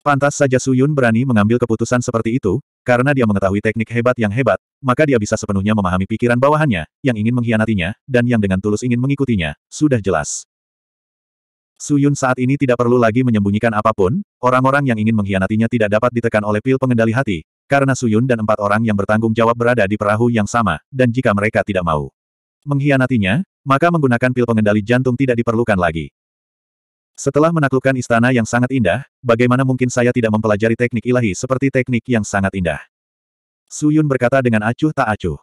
Pantas saja Su Yun berani mengambil keputusan seperti itu, karena dia mengetahui teknik hebat yang hebat, maka dia bisa sepenuhnya memahami pikiran bawahannya, yang ingin mengkhianatinya, dan yang dengan tulus ingin mengikutinya, sudah jelas. Su Yun saat ini tidak perlu lagi menyembunyikan apapun, orang-orang yang ingin mengkhianatinya tidak dapat ditekan oleh pil pengendali hati, karena Su Yun dan empat orang yang bertanggung jawab berada di perahu yang sama, dan jika mereka tidak mau mengkhianatinya, maka menggunakan pil pengendali jantung tidak diperlukan lagi. Setelah menaklukkan istana yang sangat indah, bagaimana mungkin saya tidak mempelajari teknik ilahi seperti teknik yang sangat indah? Su Yun berkata dengan acuh tak acuh.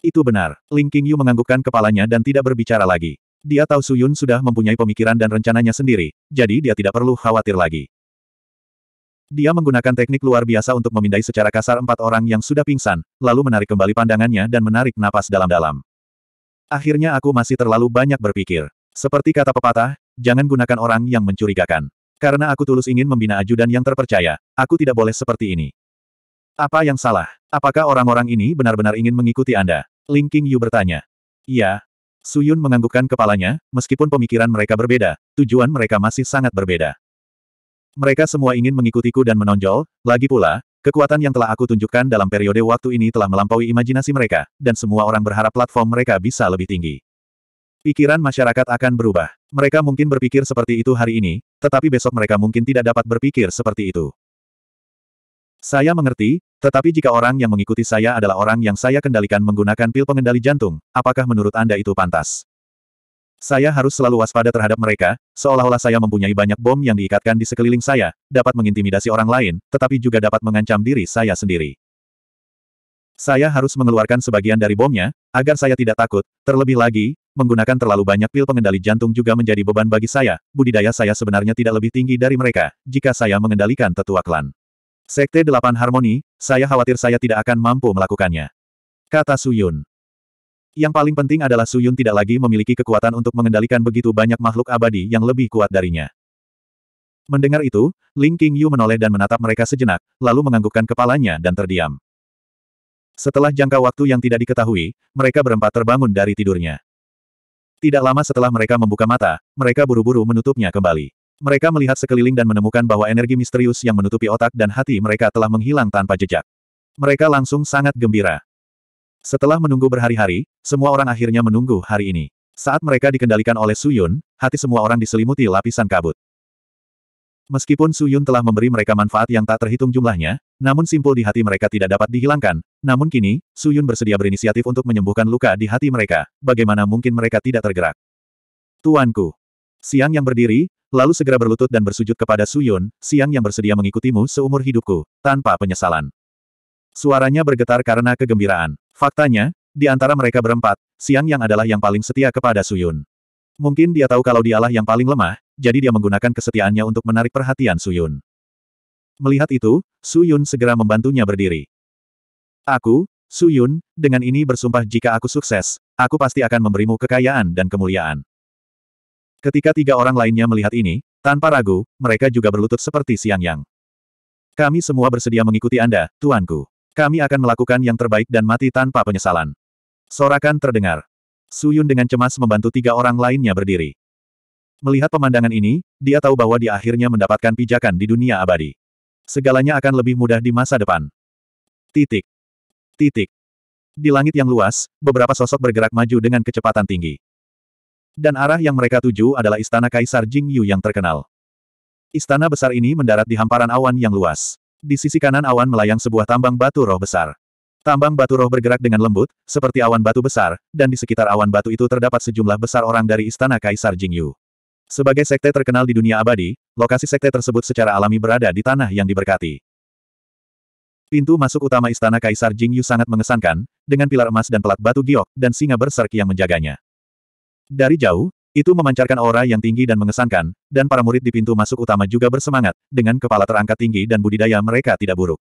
Itu benar, Ling Qingyu menganggukkan kepalanya dan tidak berbicara lagi. Dia tahu Su Yun sudah mempunyai pemikiran dan rencananya sendiri, jadi dia tidak perlu khawatir lagi. Dia menggunakan teknik luar biasa untuk memindai secara kasar empat orang yang sudah pingsan, lalu menarik kembali pandangannya dan menarik napas dalam-dalam. Akhirnya aku masih terlalu banyak berpikir. Seperti kata pepatah, jangan gunakan orang yang mencurigakan. Karena aku tulus ingin membina ajudan yang terpercaya, aku tidak boleh seperti ini. Apa yang salah? Apakah orang-orang ini benar-benar ingin mengikuti Anda? Ling King Yu bertanya. Iya. Suyun menganggukkan kepalanya, meskipun pemikiran mereka berbeda, tujuan mereka masih sangat berbeda. Mereka semua ingin mengikutiku dan menonjol, lagi pula, kekuatan yang telah aku tunjukkan dalam periode waktu ini telah melampaui imajinasi mereka, dan semua orang berharap platform mereka bisa lebih tinggi. Pikiran masyarakat akan berubah. Mereka mungkin berpikir seperti itu hari ini, tetapi besok mereka mungkin tidak dapat berpikir seperti itu. Saya mengerti, tetapi jika orang yang mengikuti saya adalah orang yang saya kendalikan menggunakan pil pengendali jantung, apakah menurut Anda itu pantas? Saya harus selalu waspada terhadap mereka, seolah-olah saya mempunyai banyak bom yang diikatkan di sekeliling saya, dapat mengintimidasi orang lain, tetapi juga dapat mengancam diri saya sendiri. Saya harus mengeluarkan sebagian dari bomnya, agar saya tidak takut, terlebih lagi, menggunakan terlalu banyak pil pengendali jantung juga menjadi beban bagi saya, budidaya saya sebenarnya tidak lebih tinggi dari mereka, jika saya mengendalikan tetua klan. Sekte Delapan Harmoni, saya khawatir saya tidak akan mampu melakukannya. Kata Suyun. Yang paling penting adalah Suyun tidak lagi memiliki kekuatan untuk mengendalikan begitu banyak makhluk abadi yang lebih kuat darinya. Mendengar itu, Ling King Yu menoleh dan menatap mereka sejenak, lalu menganggukkan kepalanya dan terdiam. Setelah jangka waktu yang tidak diketahui, mereka berempat terbangun dari tidurnya. Tidak lama setelah mereka membuka mata, mereka buru-buru menutupnya kembali. Mereka melihat sekeliling dan menemukan bahwa energi misterius yang menutupi otak dan hati mereka telah menghilang tanpa jejak. Mereka langsung sangat gembira. Setelah menunggu berhari-hari, semua orang akhirnya menunggu hari ini. Saat mereka dikendalikan oleh Suyun, hati semua orang diselimuti lapisan kabut. Meskipun Su Yun telah memberi mereka manfaat yang tak terhitung jumlahnya, namun simpul di hati mereka tidak dapat dihilangkan. Namun kini, Su Yun bersedia berinisiatif untuk menyembuhkan luka di hati mereka. Bagaimana mungkin mereka tidak tergerak? Tuanku. Siang yang berdiri, lalu segera berlutut dan bersujud kepada Su Yun. siang yang bersedia mengikutimu seumur hidupku, tanpa penyesalan. Suaranya bergetar karena kegembiraan. Faktanya, di antara mereka berempat, Siang yang adalah yang paling setia kepada Su Yun. Mungkin dia tahu kalau dialah yang paling lemah, jadi dia menggunakan kesetiaannya untuk menarik perhatian Su Yun. Melihat itu, Su Yun segera membantunya berdiri. Aku, Su Yun, dengan ini bersumpah jika aku sukses, aku pasti akan memberimu kekayaan dan kemuliaan. Ketika tiga orang lainnya melihat ini, tanpa ragu, mereka juga berlutut seperti Siang Yang. Kami semua bersedia mengikuti Anda, Tuanku. Kami akan melakukan yang terbaik dan mati tanpa penyesalan. Sorakan terdengar. Suyun dengan cemas membantu tiga orang lainnya berdiri. Melihat pemandangan ini, dia tahu bahwa dia akhirnya mendapatkan pijakan di dunia abadi. Segalanya akan lebih mudah di masa depan. Titik. Titik. Di langit yang luas, beberapa sosok bergerak maju dengan kecepatan tinggi. Dan arah yang mereka tuju adalah istana Kaisar Jing Yu yang terkenal. Istana besar ini mendarat di hamparan awan yang luas. Di sisi kanan awan melayang sebuah tambang batu roh besar. Tambang batu roh bergerak dengan lembut, seperti awan batu besar, dan di sekitar awan batu itu terdapat sejumlah besar orang dari Istana Kaisar Jingyu. Sebagai sekte terkenal di dunia abadi, lokasi sekte tersebut secara alami berada di tanah yang diberkati. Pintu masuk utama Istana Kaisar Jingyu sangat mengesankan, dengan pilar emas dan pelat batu giok, dan singa berserk yang menjaganya. Dari jauh, itu memancarkan aura yang tinggi dan mengesankan, dan para murid di pintu masuk utama juga bersemangat, dengan kepala terangkat tinggi dan budidaya mereka tidak buruk.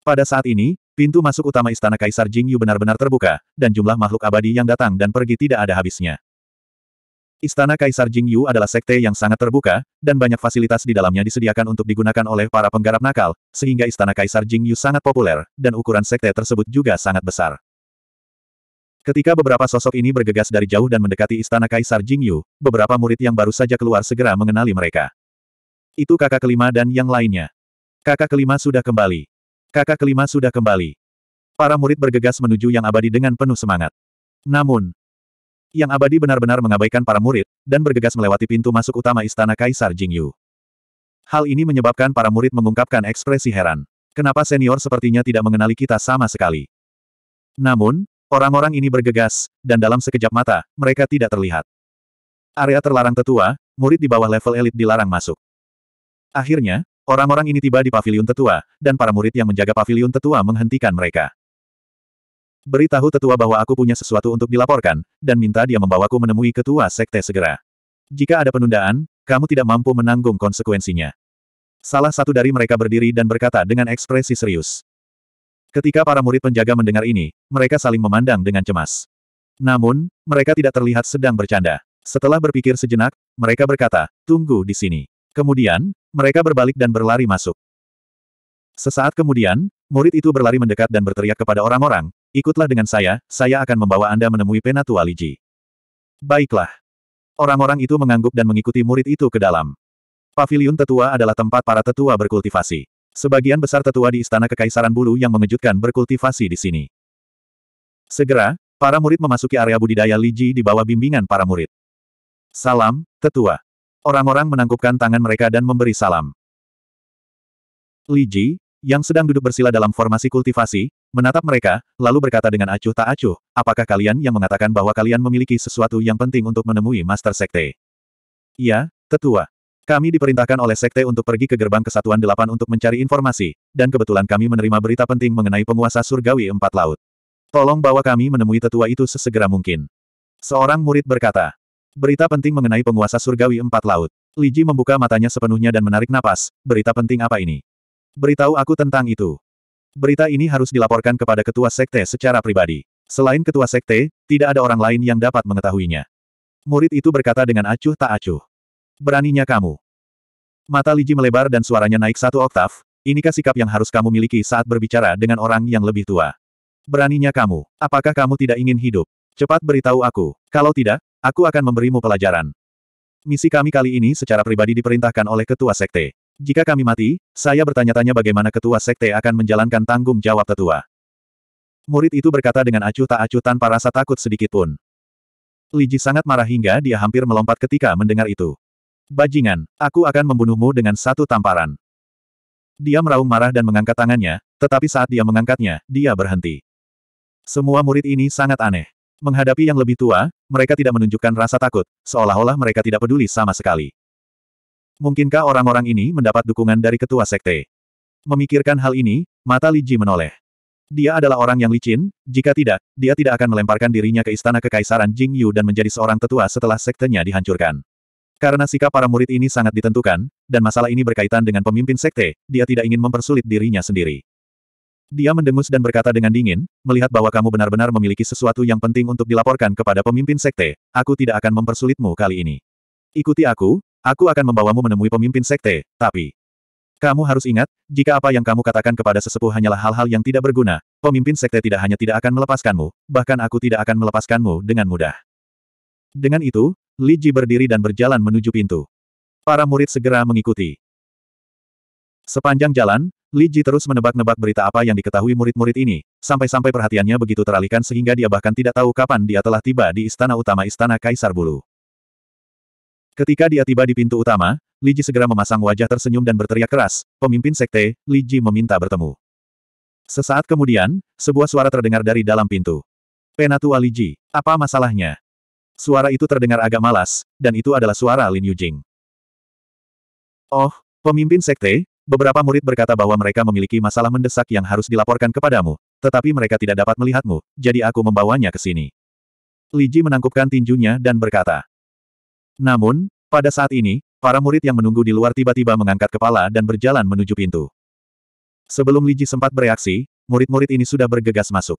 Pada saat ini, Pintu masuk utama istana Kaisar Jingyu benar-benar terbuka, dan jumlah makhluk abadi yang datang dan pergi tidak ada habisnya. Istana Kaisar Jingyu adalah sekte yang sangat terbuka, dan banyak fasilitas di dalamnya disediakan untuk digunakan oleh para penggarap nakal, sehingga Istana Kaisar Jingyu sangat populer, dan ukuran sekte tersebut juga sangat besar. Ketika beberapa sosok ini bergegas dari jauh dan mendekati Istana Kaisar Jingyu, beberapa murid yang baru saja keluar segera mengenali mereka. Itu kakak kelima dan yang lainnya. Kakak kelima sudah kembali. Kakak kelima sudah kembali. Para murid bergegas menuju yang abadi dengan penuh semangat. Namun, yang abadi benar-benar mengabaikan para murid, dan bergegas melewati pintu masuk utama istana Kaisar Jingyu. Hal ini menyebabkan para murid mengungkapkan ekspresi heran. Kenapa senior sepertinya tidak mengenali kita sama sekali? Namun, orang-orang ini bergegas, dan dalam sekejap mata, mereka tidak terlihat. Area terlarang tetua, murid di bawah level elit dilarang masuk. Akhirnya, Orang-orang ini tiba di Pavilion tetua, dan para murid yang menjaga Pavilion tetua menghentikan mereka. Beritahu tetua bahwa aku punya sesuatu untuk dilaporkan, dan minta dia membawaku menemui ketua sekte segera. Jika ada penundaan, kamu tidak mampu menanggung konsekuensinya. Salah satu dari mereka berdiri dan berkata dengan ekspresi serius. Ketika para murid penjaga mendengar ini, mereka saling memandang dengan cemas. Namun, mereka tidak terlihat sedang bercanda. Setelah berpikir sejenak, mereka berkata, tunggu di sini. Kemudian, mereka berbalik dan berlari masuk. Sesaat kemudian, murid itu berlari mendekat dan berteriak kepada orang-orang, ikutlah dengan saya, saya akan membawa Anda menemui Penatua Liji. Baiklah. Orang-orang itu mengangguk dan mengikuti murid itu ke dalam. Paviliun tetua adalah tempat para tetua berkultivasi. Sebagian besar tetua di Istana Kekaisaran Bulu yang mengejutkan berkultivasi di sini. Segera, para murid memasuki area budidaya liji di bawah bimbingan para murid. Salam, tetua. Orang-orang menangkupkan tangan mereka dan memberi salam. Li Ji, yang sedang duduk bersila dalam formasi kultivasi, menatap mereka, lalu berkata dengan acuh tak acuh, apakah kalian yang mengatakan bahwa kalian memiliki sesuatu yang penting untuk menemui Master Sekte? Ya, tetua. Kami diperintahkan oleh Sekte untuk pergi ke gerbang Kesatuan Delapan untuk mencari informasi, dan kebetulan kami menerima berita penting mengenai penguasa surgawi empat laut. Tolong bawa kami menemui tetua itu sesegera mungkin. Seorang murid berkata, Berita penting mengenai penguasa surgawi empat laut. Li Ji membuka matanya sepenuhnya dan menarik napas. Berita penting apa ini? Beritahu aku tentang itu. Berita ini harus dilaporkan kepada ketua sekte secara pribadi. Selain ketua sekte, tidak ada orang lain yang dapat mengetahuinya. Murid itu berkata dengan acuh tak acuh. Beraninya kamu. Mata Li Ji melebar dan suaranya naik satu oktav, inikah sikap yang harus kamu miliki saat berbicara dengan orang yang lebih tua? Beraninya kamu, apakah kamu tidak ingin hidup? Cepat beritahu aku, kalau tidak, Aku akan memberimu pelajaran. Misi kami kali ini secara pribadi diperintahkan oleh ketua sekte. Jika kami mati, saya bertanya-tanya bagaimana ketua sekte akan menjalankan tanggung jawab tetua. Murid itu berkata dengan acuh tak acuh tanpa rasa takut sedikit pun. Liji sangat marah hingga dia hampir melompat ketika mendengar itu. Bajingan, aku akan membunuhmu dengan satu tamparan. Dia meraung marah dan mengangkat tangannya, tetapi saat dia mengangkatnya, dia berhenti. Semua murid ini sangat aneh. Menghadapi yang lebih tua, mereka tidak menunjukkan rasa takut, seolah-olah mereka tidak peduli sama sekali. Mungkinkah orang-orang ini mendapat dukungan dari ketua sekte? Memikirkan hal ini, mata Li Ji menoleh. Dia adalah orang yang licin, jika tidak, dia tidak akan melemparkan dirinya ke istana kekaisaran Jing Yu dan menjadi seorang tetua setelah sektenya dihancurkan. Karena sikap para murid ini sangat ditentukan, dan masalah ini berkaitan dengan pemimpin sekte, dia tidak ingin mempersulit dirinya sendiri. Dia mendengus dan berkata dengan dingin, melihat bahwa kamu benar-benar memiliki sesuatu yang penting untuk dilaporkan kepada pemimpin sekte, aku tidak akan mempersulitmu kali ini. Ikuti aku, aku akan membawamu menemui pemimpin sekte, tapi... Kamu harus ingat, jika apa yang kamu katakan kepada sesepuh hanyalah hal-hal yang tidak berguna, pemimpin sekte tidak hanya tidak akan melepaskanmu, bahkan aku tidak akan melepaskanmu dengan mudah. Dengan itu, Li Ji berdiri dan berjalan menuju pintu. Para murid segera mengikuti. Sepanjang jalan, Li Ji terus menebak-nebak berita apa yang diketahui murid-murid ini, sampai-sampai perhatiannya begitu teralihkan sehingga dia bahkan tidak tahu kapan dia telah tiba di istana utama istana Kaisar Bulu. Ketika dia tiba di pintu utama, Li Ji segera memasang wajah tersenyum dan berteriak keras, pemimpin sekte, Li Ji meminta bertemu. Sesaat kemudian, sebuah suara terdengar dari dalam pintu. Penatua Li Ji, apa masalahnya? Suara itu terdengar agak malas, dan itu adalah suara Lin Yujing. Oh, pemimpin sekte, Beberapa murid berkata bahwa mereka memiliki masalah mendesak yang harus dilaporkan kepadamu, tetapi mereka tidak dapat melihatmu, jadi aku membawanya ke sini. Li Ji menangkupkan tinjunya dan berkata. Namun, pada saat ini, para murid yang menunggu di luar tiba-tiba mengangkat kepala dan berjalan menuju pintu. Sebelum Li Ji sempat bereaksi, murid-murid ini sudah bergegas masuk.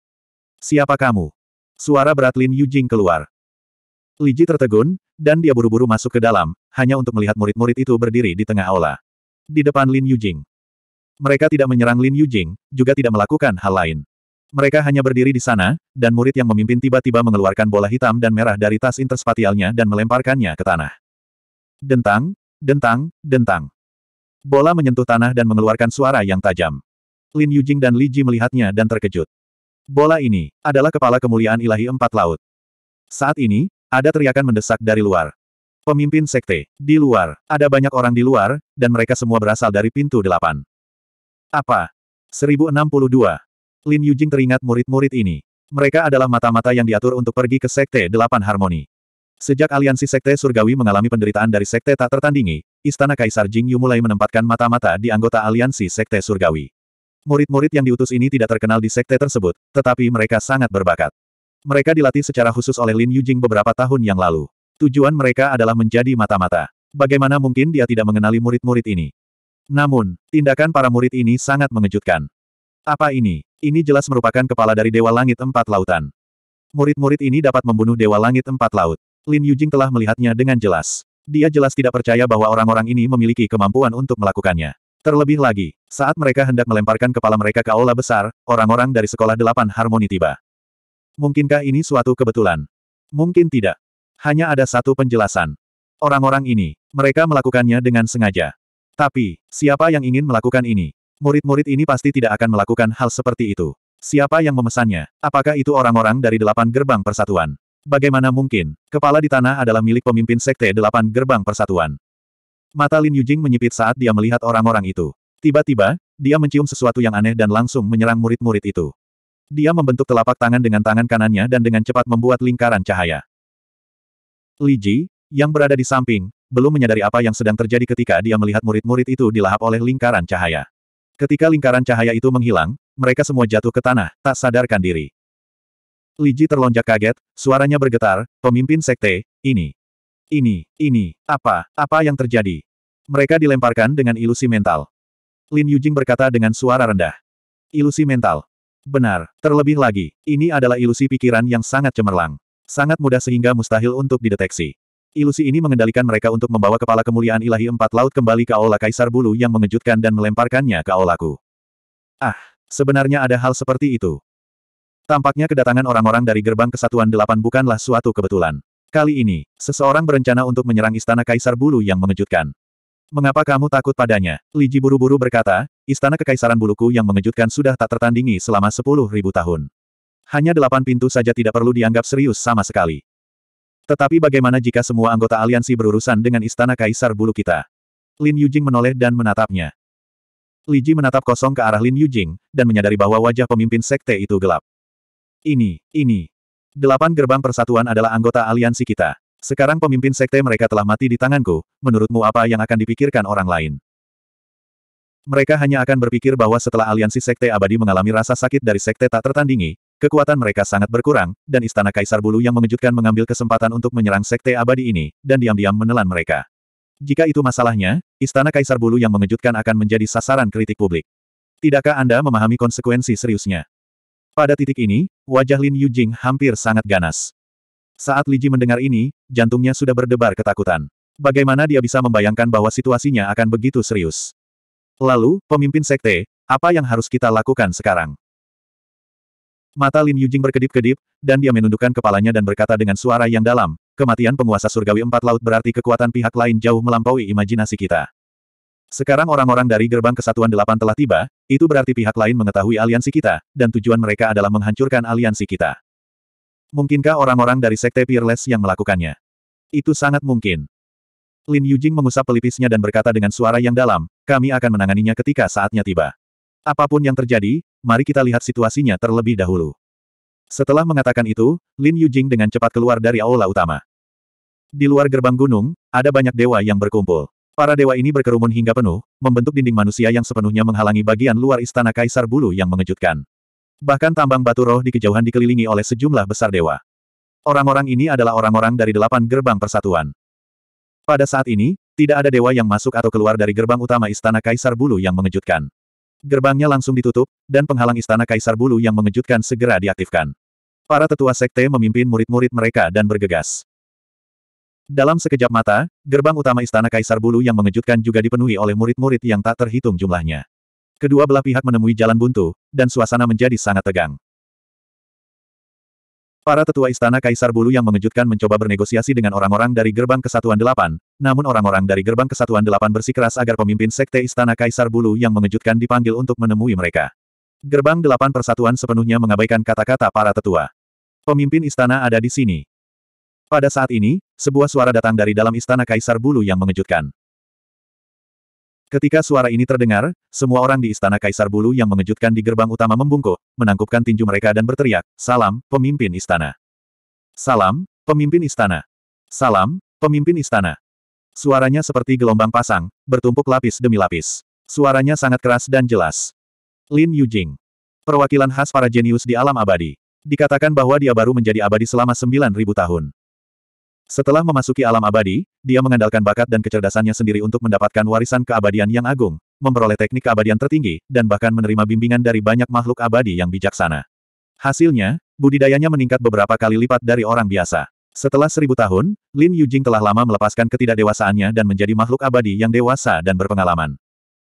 Siapa kamu? Suara berat Lin Yujing keluar. Li Ji tertegun, dan dia buru-buru masuk ke dalam, hanya untuk melihat murid-murid itu berdiri di tengah aula di depan Lin Yujing. Mereka tidak menyerang Lin Yujing, juga tidak melakukan hal lain. Mereka hanya berdiri di sana, dan murid yang memimpin tiba-tiba mengeluarkan bola hitam dan merah dari tas interspatialnya dan melemparkannya ke tanah. Dentang, dentang, dentang. Bola menyentuh tanah dan mengeluarkan suara yang tajam. Lin Yujing dan Li Ji melihatnya dan terkejut. Bola ini adalah kepala kemuliaan ilahi empat laut. Saat ini, ada teriakan mendesak dari luar pemimpin sekte. Di luar, ada banyak orang di luar, dan mereka semua berasal dari pintu delapan. Apa? 1062. Lin Yujing teringat murid-murid ini. Mereka adalah mata-mata yang diatur untuk pergi ke Sekte Delapan Harmoni. Sejak aliansi Sekte Surgawi mengalami penderitaan dari Sekte tak tertandingi, Istana Kaisar Jing Yu mulai menempatkan mata-mata di anggota aliansi Sekte Surgawi. Murid-murid yang diutus ini tidak terkenal di Sekte tersebut, tetapi mereka sangat berbakat. Mereka dilatih secara khusus oleh Lin Yujing beberapa tahun yang lalu. Tujuan mereka adalah menjadi mata-mata. Bagaimana mungkin dia tidak mengenali murid-murid ini? Namun, tindakan para murid ini sangat mengejutkan. Apa ini? Ini jelas merupakan kepala dari Dewa Langit Empat Lautan. Murid-murid ini dapat membunuh Dewa Langit Empat Laut. Lin Yujing telah melihatnya dengan jelas. Dia jelas tidak percaya bahwa orang-orang ini memiliki kemampuan untuk melakukannya. Terlebih lagi, saat mereka hendak melemparkan kepala mereka ke aula besar, orang-orang dari sekolah delapan harmoni tiba. Mungkinkah ini suatu kebetulan? Mungkin tidak. Hanya ada satu penjelasan. Orang-orang ini, mereka melakukannya dengan sengaja. Tapi, siapa yang ingin melakukan ini? Murid-murid ini pasti tidak akan melakukan hal seperti itu. Siapa yang memesannya? Apakah itu orang-orang dari delapan gerbang persatuan? Bagaimana mungkin, kepala di tanah adalah milik pemimpin sekte delapan gerbang persatuan. Mata Lin Yujing menyipit saat dia melihat orang-orang itu. Tiba-tiba, dia mencium sesuatu yang aneh dan langsung menyerang murid-murid itu. Dia membentuk telapak tangan dengan tangan kanannya dan dengan cepat membuat lingkaran cahaya. Li Ji, yang berada di samping, belum menyadari apa yang sedang terjadi ketika dia melihat murid-murid itu dilahap oleh lingkaran cahaya. Ketika lingkaran cahaya itu menghilang, mereka semua jatuh ke tanah, tak sadarkan diri. Li Ji terlonjak kaget, suaranya bergetar, pemimpin sekte, ini, ini, ini, apa, apa yang terjadi? Mereka dilemparkan dengan ilusi mental. Lin Yujing berkata dengan suara rendah. Ilusi mental. Benar, terlebih lagi, ini adalah ilusi pikiran yang sangat cemerlang. Sangat mudah sehingga mustahil untuk dideteksi. Ilusi ini mengendalikan mereka untuk membawa kepala kemuliaan ilahi empat laut kembali ke Aula Kaisar Bulu yang mengejutkan dan melemparkannya ke Aulaku. Ah, sebenarnya ada hal seperti itu. Tampaknya kedatangan orang-orang dari gerbang kesatuan delapan bukanlah suatu kebetulan. Kali ini, seseorang berencana untuk menyerang istana Kaisar Bulu yang mengejutkan. Mengapa kamu takut padanya? Li Ji buru-buru berkata, istana kekaisaran buluku yang mengejutkan sudah tak tertandingi selama sepuluh ribu tahun. Hanya delapan pintu saja tidak perlu dianggap serius sama sekali. Tetapi bagaimana jika semua anggota aliansi berurusan dengan istana kaisar bulu kita? Lin Yujing menoleh dan menatapnya. Li Ji menatap kosong ke arah Lin Yujing, dan menyadari bahwa wajah pemimpin sekte itu gelap. Ini, ini. Delapan gerbang persatuan adalah anggota aliansi kita. Sekarang pemimpin sekte mereka telah mati di tanganku, menurutmu apa yang akan dipikirkan orang lain? Mereka hanya akan berpikir bahwa setelah aliansi sekte abadi mengalami rasa sakit dari sekte tak tertandingi, Kekuatan mereka sangat berkurang, dan istana Kaisar Bulu yang mengejutkan mengambil kesempatan untuk menyerang Sekte Abadi ini, dan diam-diam menelan mereka. Jika itu masalahnya, istana Kaisar Bulu yang mengejutkan akan menjadi sasaran kritik publik. Tidakkah Anda memahami konsekuensi seriusnya? Pada titik ini, wajah Lin Yujing hampir sangat ganas. Saat Li Ji mendengar ini, jantungnya sudah berdebar ketakutan. Bagaimana dia bisa membayangkan bahwa situasinya akan begitu serius? Lalu, pemimpin sekte, apa yang harus kita lakukan sekarang? Mata Lin Yujing berkedip-kedip, dan dia menundukkan kepalanya dan berkata dengan suara yang dalam, kematian penguasa surgawi empat laut berarti kekuatan pihak lain jauh melampaui imajinasi kita. Sekarang orang-orang dari gerbang kesatuan delapan telah tiba, itu berarti pihak lain mengetahui aliansi kita, dan tujuan mereka adalah menghancurkan aliansi kita. Mungkinkah orang-orang dari sekte Peerless yang melakukannya? Itu sangat mungkin. Lin Yujing mengusap pelipisnya dan berkata dengan suara yang dalam, kami akan menanganinya ketika saatnya tiba. Apapun yang terjadi, mari kita lihat situasinya terlebih dahulu. Setelah mengatakan itu, Lin Yujing dengan cepat keluar dari aula utama. Di luar gerbang gunung, ada banyak dewa yang berkumpul. Para dewa ini berkerumun hingga penuh, membentuk dinding manusia yang sepenuhnya menghalangi bagian luar istana kaisar bulu yang mengejutkan. Bahkan tambang batu roh di kejauhan dikelilingi oleh sejumlah besar dewa. Orang-orang ini adalah orang-orang dari delapan gerbang persatuan. Pada saat ini, tidak ada dewa yang masuk atau keluar dari gerbang utama istana kaisar bulu yang mengejutkan. Gerbangnya langsung ditutup, dan penghalang istana Kaisar Bulu yang mengejutkan segera diaktifkan. Para tetua sekte memimpin murid-murid mereka dan bergegas. Dalam sekejap mata, gerbang utama istana Kaisar Bulu yang mengejutkan juga dipenuhi oleh murid-murid yang tak terhitung jumlahnya. Kedua belah pihak menemui jalan buntu, dan suasana menjadi sangat tegang. Para tetua istana Kaisar Bulu yang mengejutkan mencoba bernegosiasi dengan orang-orang dari Gerbang Kesatuan Delapan, namun orang-orang dari Gerbang Kesatuan Delapan bersikeras agar pemimpin Sekte Istana Kaisar Bulu yang mengejutkan dipanggil untuk menemui mereka. Gerbang Delapan Persatuan sepenuhnya mengabaikan kata-kata para tetua. Pemimpin istana ada di sini. Pada saat ini, sebuah suara datang dari dalam istana Kaisar Bulu yang mengejutkan. Ketika suara ini terdengar, semua orang di istana Kaisar Bulu yang mengejutkan di gerbang utama membungkuk, menangkupkan tinju mereka dan berteriak, Salam, pemimpin istana. Salam, pemimpin istana. Salam, pemimpin istana. Suaranya seperti gelombang pasang, bertumpuk lapis demi lapis. Suaranya sangat keras dan jelas. Lin Yujing. Perwakilan khas para jenius di alam abadi. Dikatakan bahwa dia baru menjadi abadi selama 9.000 tahun. Setelah memasuki alam abadi, dia mengandalkan bakat dan kecerdasannya sendiri untuk mendapatkan warisan keabadian yang agung, memperoleh teknik keabadian tertinggi, dan bahkan menerima bimbingan dari banyak makhluk abadi yang bijaksana. Hasilnya, budidayanya meningkat beberapa kali lipat dari orang biasa. Setelah seribu tahun, Lin Yujing telah lama melepaskan ketidakdewasaannya dan menjadi makhluk abadi yang dewasa dan berpengalaman.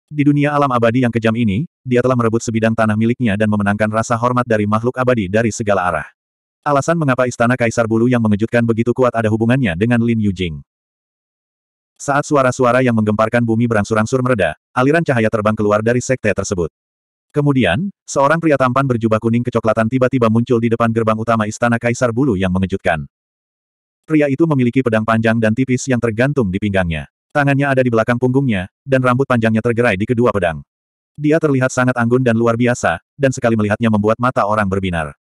Di dunia alam abadi yang kejam ini, dia telah merebut sebidang tanah miliknya dan memenangkan rasa hormat dari makhluk abadi dari segala arah. Alasan mengapa istana Kaisar Bulu yang mengejutkan begitu kuat ada hubungannya dengan Lin Yujing. Saat suara-suara yang menggemparkan bumi berangsur-angsur mereda, aliran cahaya terbang keluar dari sekte tersebut. Kemudian, seorang pria tampan berjubah kuning kecoklatan tiba-tiba muncul di depan gerbang utama istana Kaisar Bulu yang mengejutkan. Pria itu memiliki pedang panjang dan tipis yang tergantung di pinggangnya. Tangannya ada di belakang punggungnya, dan rambut panjangnya tergerai di kedua pedang. Dia terlihat sangat anggun dan luar biasa, dan sekali melihatnya membuat mata orang berbinar.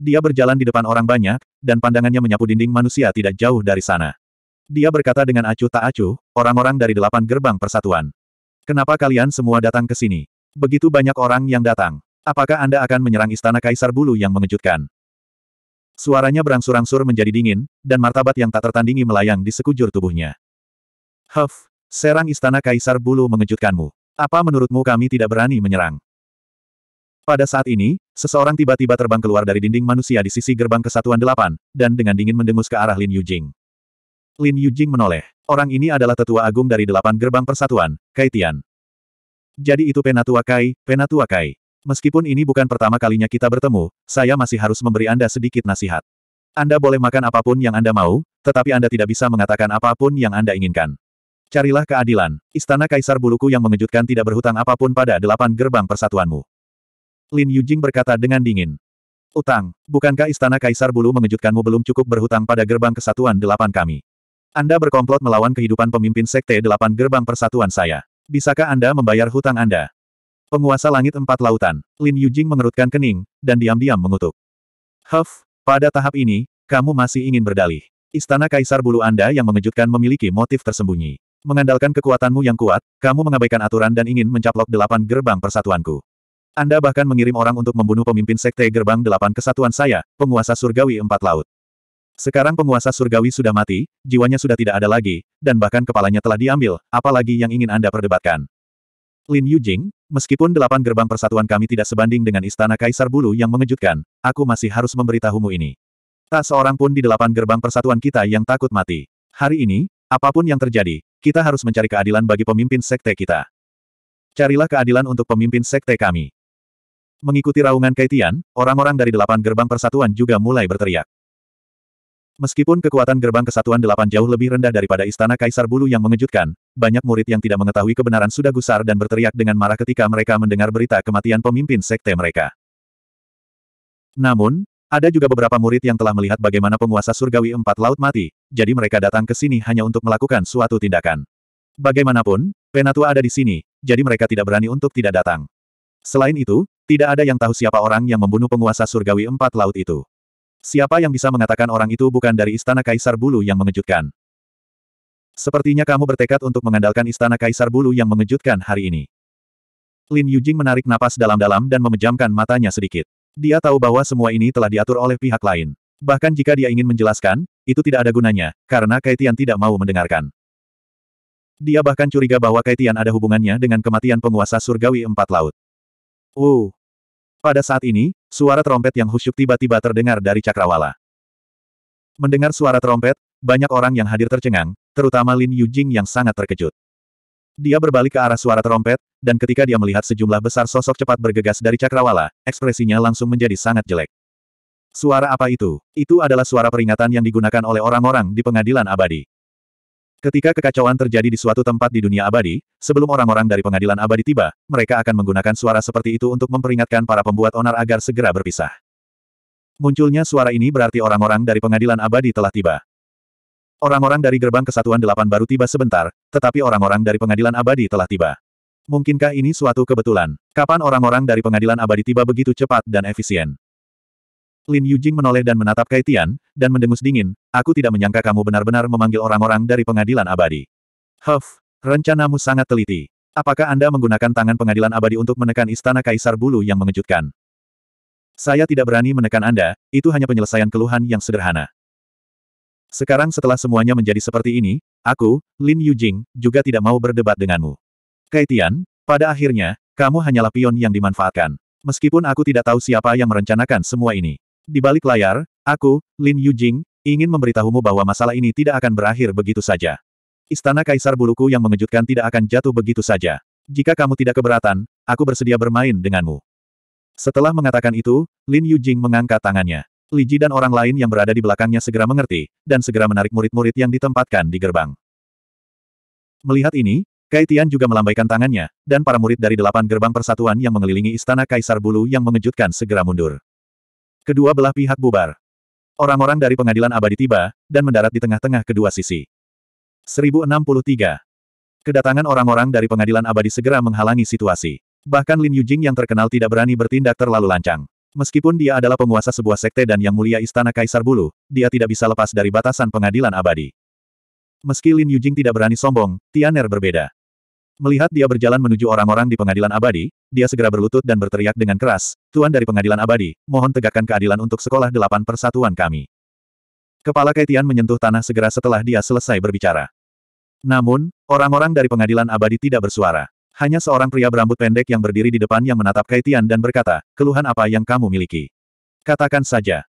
Dia berjalan di depan orang banyak, dan pandangannya menyapu dinding manusia tidak jauh dari sana. Dia berkata dengan acuh tak acuh, orang-orang dari delapan gerbang persatuan. Kenapa kalian semua datang ke sini? Begitu banyak orang yang datang. Apakah Anda akan menyerang istana kaisar bulu yang mengejutkan? Suaranya berangsur-angsur menjadi dingin, dan martabat yang tak tertandingi melayang di sekujur tubuhnya. Huff, serang istana kaisar bulu mengejutkanmu. Apa menurutmu kami tidak berani menyerang? Pada saat ini, seseorang tiba-tiba terbang keluar dari dinding manusia di sisi gerbang kesatuan delapan, dan dengan dingin mendengus ke arah Lin Yujing. Lin Yujing menoleh. Orang ini adalah tetua agung dari delapan gerbang persatuan, Kai Tian. Jadi itu Penatua Kai, Penatua Kai. Meskipun ini bukan pertama kalinya kita bertemu, saya masih harus memberi Anda sedikit nasihat. Anda boleh makan apapun yang Anda mau, tetapi Anda tidak bisa mengatakan apapun yang Anda inginkan. Carilah keadilan. Istana Kaisar Buluku yang mengejutkan tidak berhutang apapun pada delapan gerbang persatuanmu. Lin Yujing berkata dengan dingin. Utang, bukankah istana Kaisar Bulu mengejutkanmu belum cukup berhutang pada gerbang kesatuan delapan kami? Anda berkomplot melawan kehidupan pemimpin Sekte Delapan Gerbang Persatuan saya. Bisakah Anda membayar hutang Anda? Penguasa Langit Empat Lautan, Lin Yujing mengerutkan kening, dan diam-diam mengutuk. Huff, pada tahap ini, kamu masih ingin berdalih. Istana Kaisar Bulu Anda yang mengejutkan memiliki motif tersembunyi. Mengandalkan kekuatanmu yang kuat, kamu mengabaikan aturan dan ingin mencaplok delapan gerbang persatuanku. Anda bahkan mengirim orang untuk membunuh pemimpin Sekte Gerbang Delapan Kesatuan saya, penguasa surgawi empat laut. Sekarang penguasa surgawi sudah mati, jiwanya sudah tidak ada lagi, dan bahkan kepalanya telah diambil, apalagi yang ingin Anda perdebatkan. Lin Yujing, meskipun delapan gerbang persatuan kami tidak sebanding dengan istana kaisar bulu yang mengejutkan, aku masih harus memberitahumu ini. Tak seorang pun di delapan gerbang persatuan kita yang takut mati. Hari ini, apapun yang terjadi, kita harus mencari keadilan bagi pemimpin sekte kita. Carilah keadilan untuk pemimpin sekte kami. Mengikuti raungan Kaitian, orang-orang dari delapan gerbang persatuan juga mulai berteriak. Meskipun kekuatan gerbang kesatuan delapan jauh lebih rendah daripada istana Kaisar Bulu yang mengejutkan, banyak murid yang tidak mengetahui kebenaran sudah gusar dan berteriak dengan marah ketika mereka mendengar berita kematian pemimpin sekte mereka. Namun, ada juga beberapa murid yang telah melihat bagaimana penguasa surgawi empat laut mati, jadi mereka datang ke sini hanya untuk melakukan suatu tindakan. Bagaimanapun, Penatua ada di sini, jadi mereka tidak berani untuk tidak datang. Selain itu, tidak ada yang tahu siapa orang yang membunuh penguasa surgawi empat laut itu. Siapa yang bisa mengatakan orang itu bukan dari istana Kaisar Bulu yang mengejutkan? Sepertinya kamu bertekad untuk mengandalkan istana Kaisar Bulu yang mengejutkan hari ini. Lin Yujing menarik napas dalam-dalam dan memejamkan matanya sedikit. Dia tahu bahwa semua ini telah diatur oleh pihak lain. Bahkan jika dia ingin menjelaskan, itu tidak ada gunanya, karena Kaitian tidak mau mendengarkan. Dia bahkan curiga bahwa Kaitian ada hubungannya dengan kematian penguasa surgawi empat laut. Uh, pada saat ini, suara trompet yang khusyuk tiba-tiba terdengar dari cakrawala. Mendengar suara trompet, banyak orang yang hadir tercengang, terutama Lin Yujing yang sangat terkejut. Dia berbalik ke arah suara trompet, dan ketika dia melihat sejumlah besar sosok cepat bergegas dari cakrawala, ekspresinya langsung menjadi sangat jelek. Suara apa itu? Itu adalah suara peringatan yang digunakan oleh orang-orang di pengadilan abadi. Ketika kekacauan terjadi di suatu tempat di dunia abadi, sebelum orang-orang dari pengadilan abadi tiba, mereka akan menggunakan suara seperti itu untuk memperingatkan para pembuat onar agar segera berpisah. Munculnya suara ini berarti orang-orang dari pengadilan abadi telah tiba. Orang-orang dari gerbang kesatuan delapan baru tiba sebentar, tetapi orang-orang dari pengadilan abadi telah tiba. Mungkinkah ini suatu kebetulan? Kapan orang-orang dari pengadilan abadi tiba begitu cepat dan efisien? Lin Yujing menoleh dan menatap Kai Tian, dan mendengus dingin, aku tidak menyangka kamu benar-benar memanggil orang-orang dari pengadilan abadi. Huff, rencanamu sangat teliti. Apakah Anda menggunakan tangan pengadilan abadi untuk menekan istana kaisar bulu yang mengejutkan? Saya tidak berani menekan Anda, itu hanya penyelesaian keluhan yang sederhana. Sekarang setelah semuanya menjadi seperti ini, aku, Lin Yujing, juga tidak mau berdebat denganmu. Kai Tian, pada akhirnya, kamu hanyalah pion yang dimanfaatkan. Meskipun aku tidak tahu siapa yang merencanakan semua ini. Di balik layar, aku, Lin Yujing, ingin memberitahumu bahwa masalah ini tidak akan berakhir begitu saja. Istana Kaisar Buluku yang mengejutkan tidak akan jatuh begitu saja. Jika kamu tidak keberatan, aku bersedia bermain denganmu. Setelah mengatakan itu, Lin Yujing mengangkat tangannya. Li Ji dan orang lain yang berada di belakangnya segera mengerti, dan segera menarik murid-murid yang ditempatkan di gerbang. Melihat ini, Kai Tian juga melambaikan tangannya, dan para murid dari delapan gerbang persatuan yang mengelilingi istana Kaisar Bulu yang mengejutkan segera mundur. Kedua belah pihak bubar. Orang-orang dari pengadilan abadi tiba, dan mendarat di tengah-tengah kedua sisi. 1063. Kedatangan orang-orang dari pengadilan abadi segera menghalangi situasi. Bahkan Lin Yujing yang terkenal tidak berani bertindak terlalu lancang. Meskipun dia adalah penguasa sebuah sekte dan yang mulia istana Kaisar Bulu, dia tidak bisa lepas dari batasan pengadilan abadi. Meski Lin Yujing tidak berani sombong, Tianer berbeda. Melihat dia berjalan menuju orang-orang di pengadilan abadi, dia segera berlutut dan berteriak dengan keras, Tuan dari pengadilan abadi, mohon tegakkan keadilan untuk sekolah delapan persatuan kami. Kepala Kaitian menyentuh tanah segera setelah dia selesai berbicara. Namun, orang-orang dari pengadilan abadi tidak bersuara. Hanya seorang pria berambut pendek yang berdiri di depan yang menatap Kaitian dan berkata, keluhan apa yang kamu miliki? Katakan saja.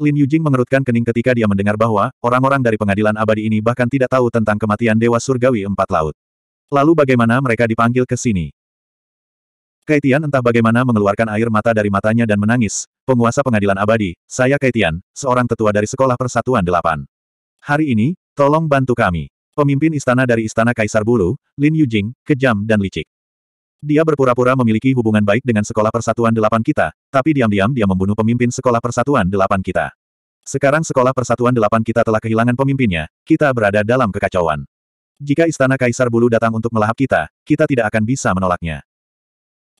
Lin Yujing mengerutkan kening ketika dia mendengar bahwa, orang-orang dari pengadilan abadi ini bahkan tidak tahu tentang kematian Dewa Surgawi Empat Laut. Lalu bagaimana mereka dipanggil ke sini? Kaitian entah bagaimana mengeluarkan air mata dari matanya dan menangis, penguasa pengadilan abadi, saya Kaitian, seorang tetua dari Sekolah Persatuan Delapan. Hari ini, tolong bantu kami. Pemimpin istana dari Istana Kaisar Bulu, Lin Yujing, kejam dan licik. Dia berpura-pura memiliki hubungan baik dengan Sekolah Persatuan Delapan kita, tapi diam-diam dia membunuh pemimpin Sekolah Persatuan Delapan kita. Sekarang Sekolah Persatuan Delapan kita telah kehilangan pemimpinnya, kita berada dalam kekacauan. Jika istana Kaisar Bulu datang untuk melahap kita, kita tidak akan bisa menolaknya.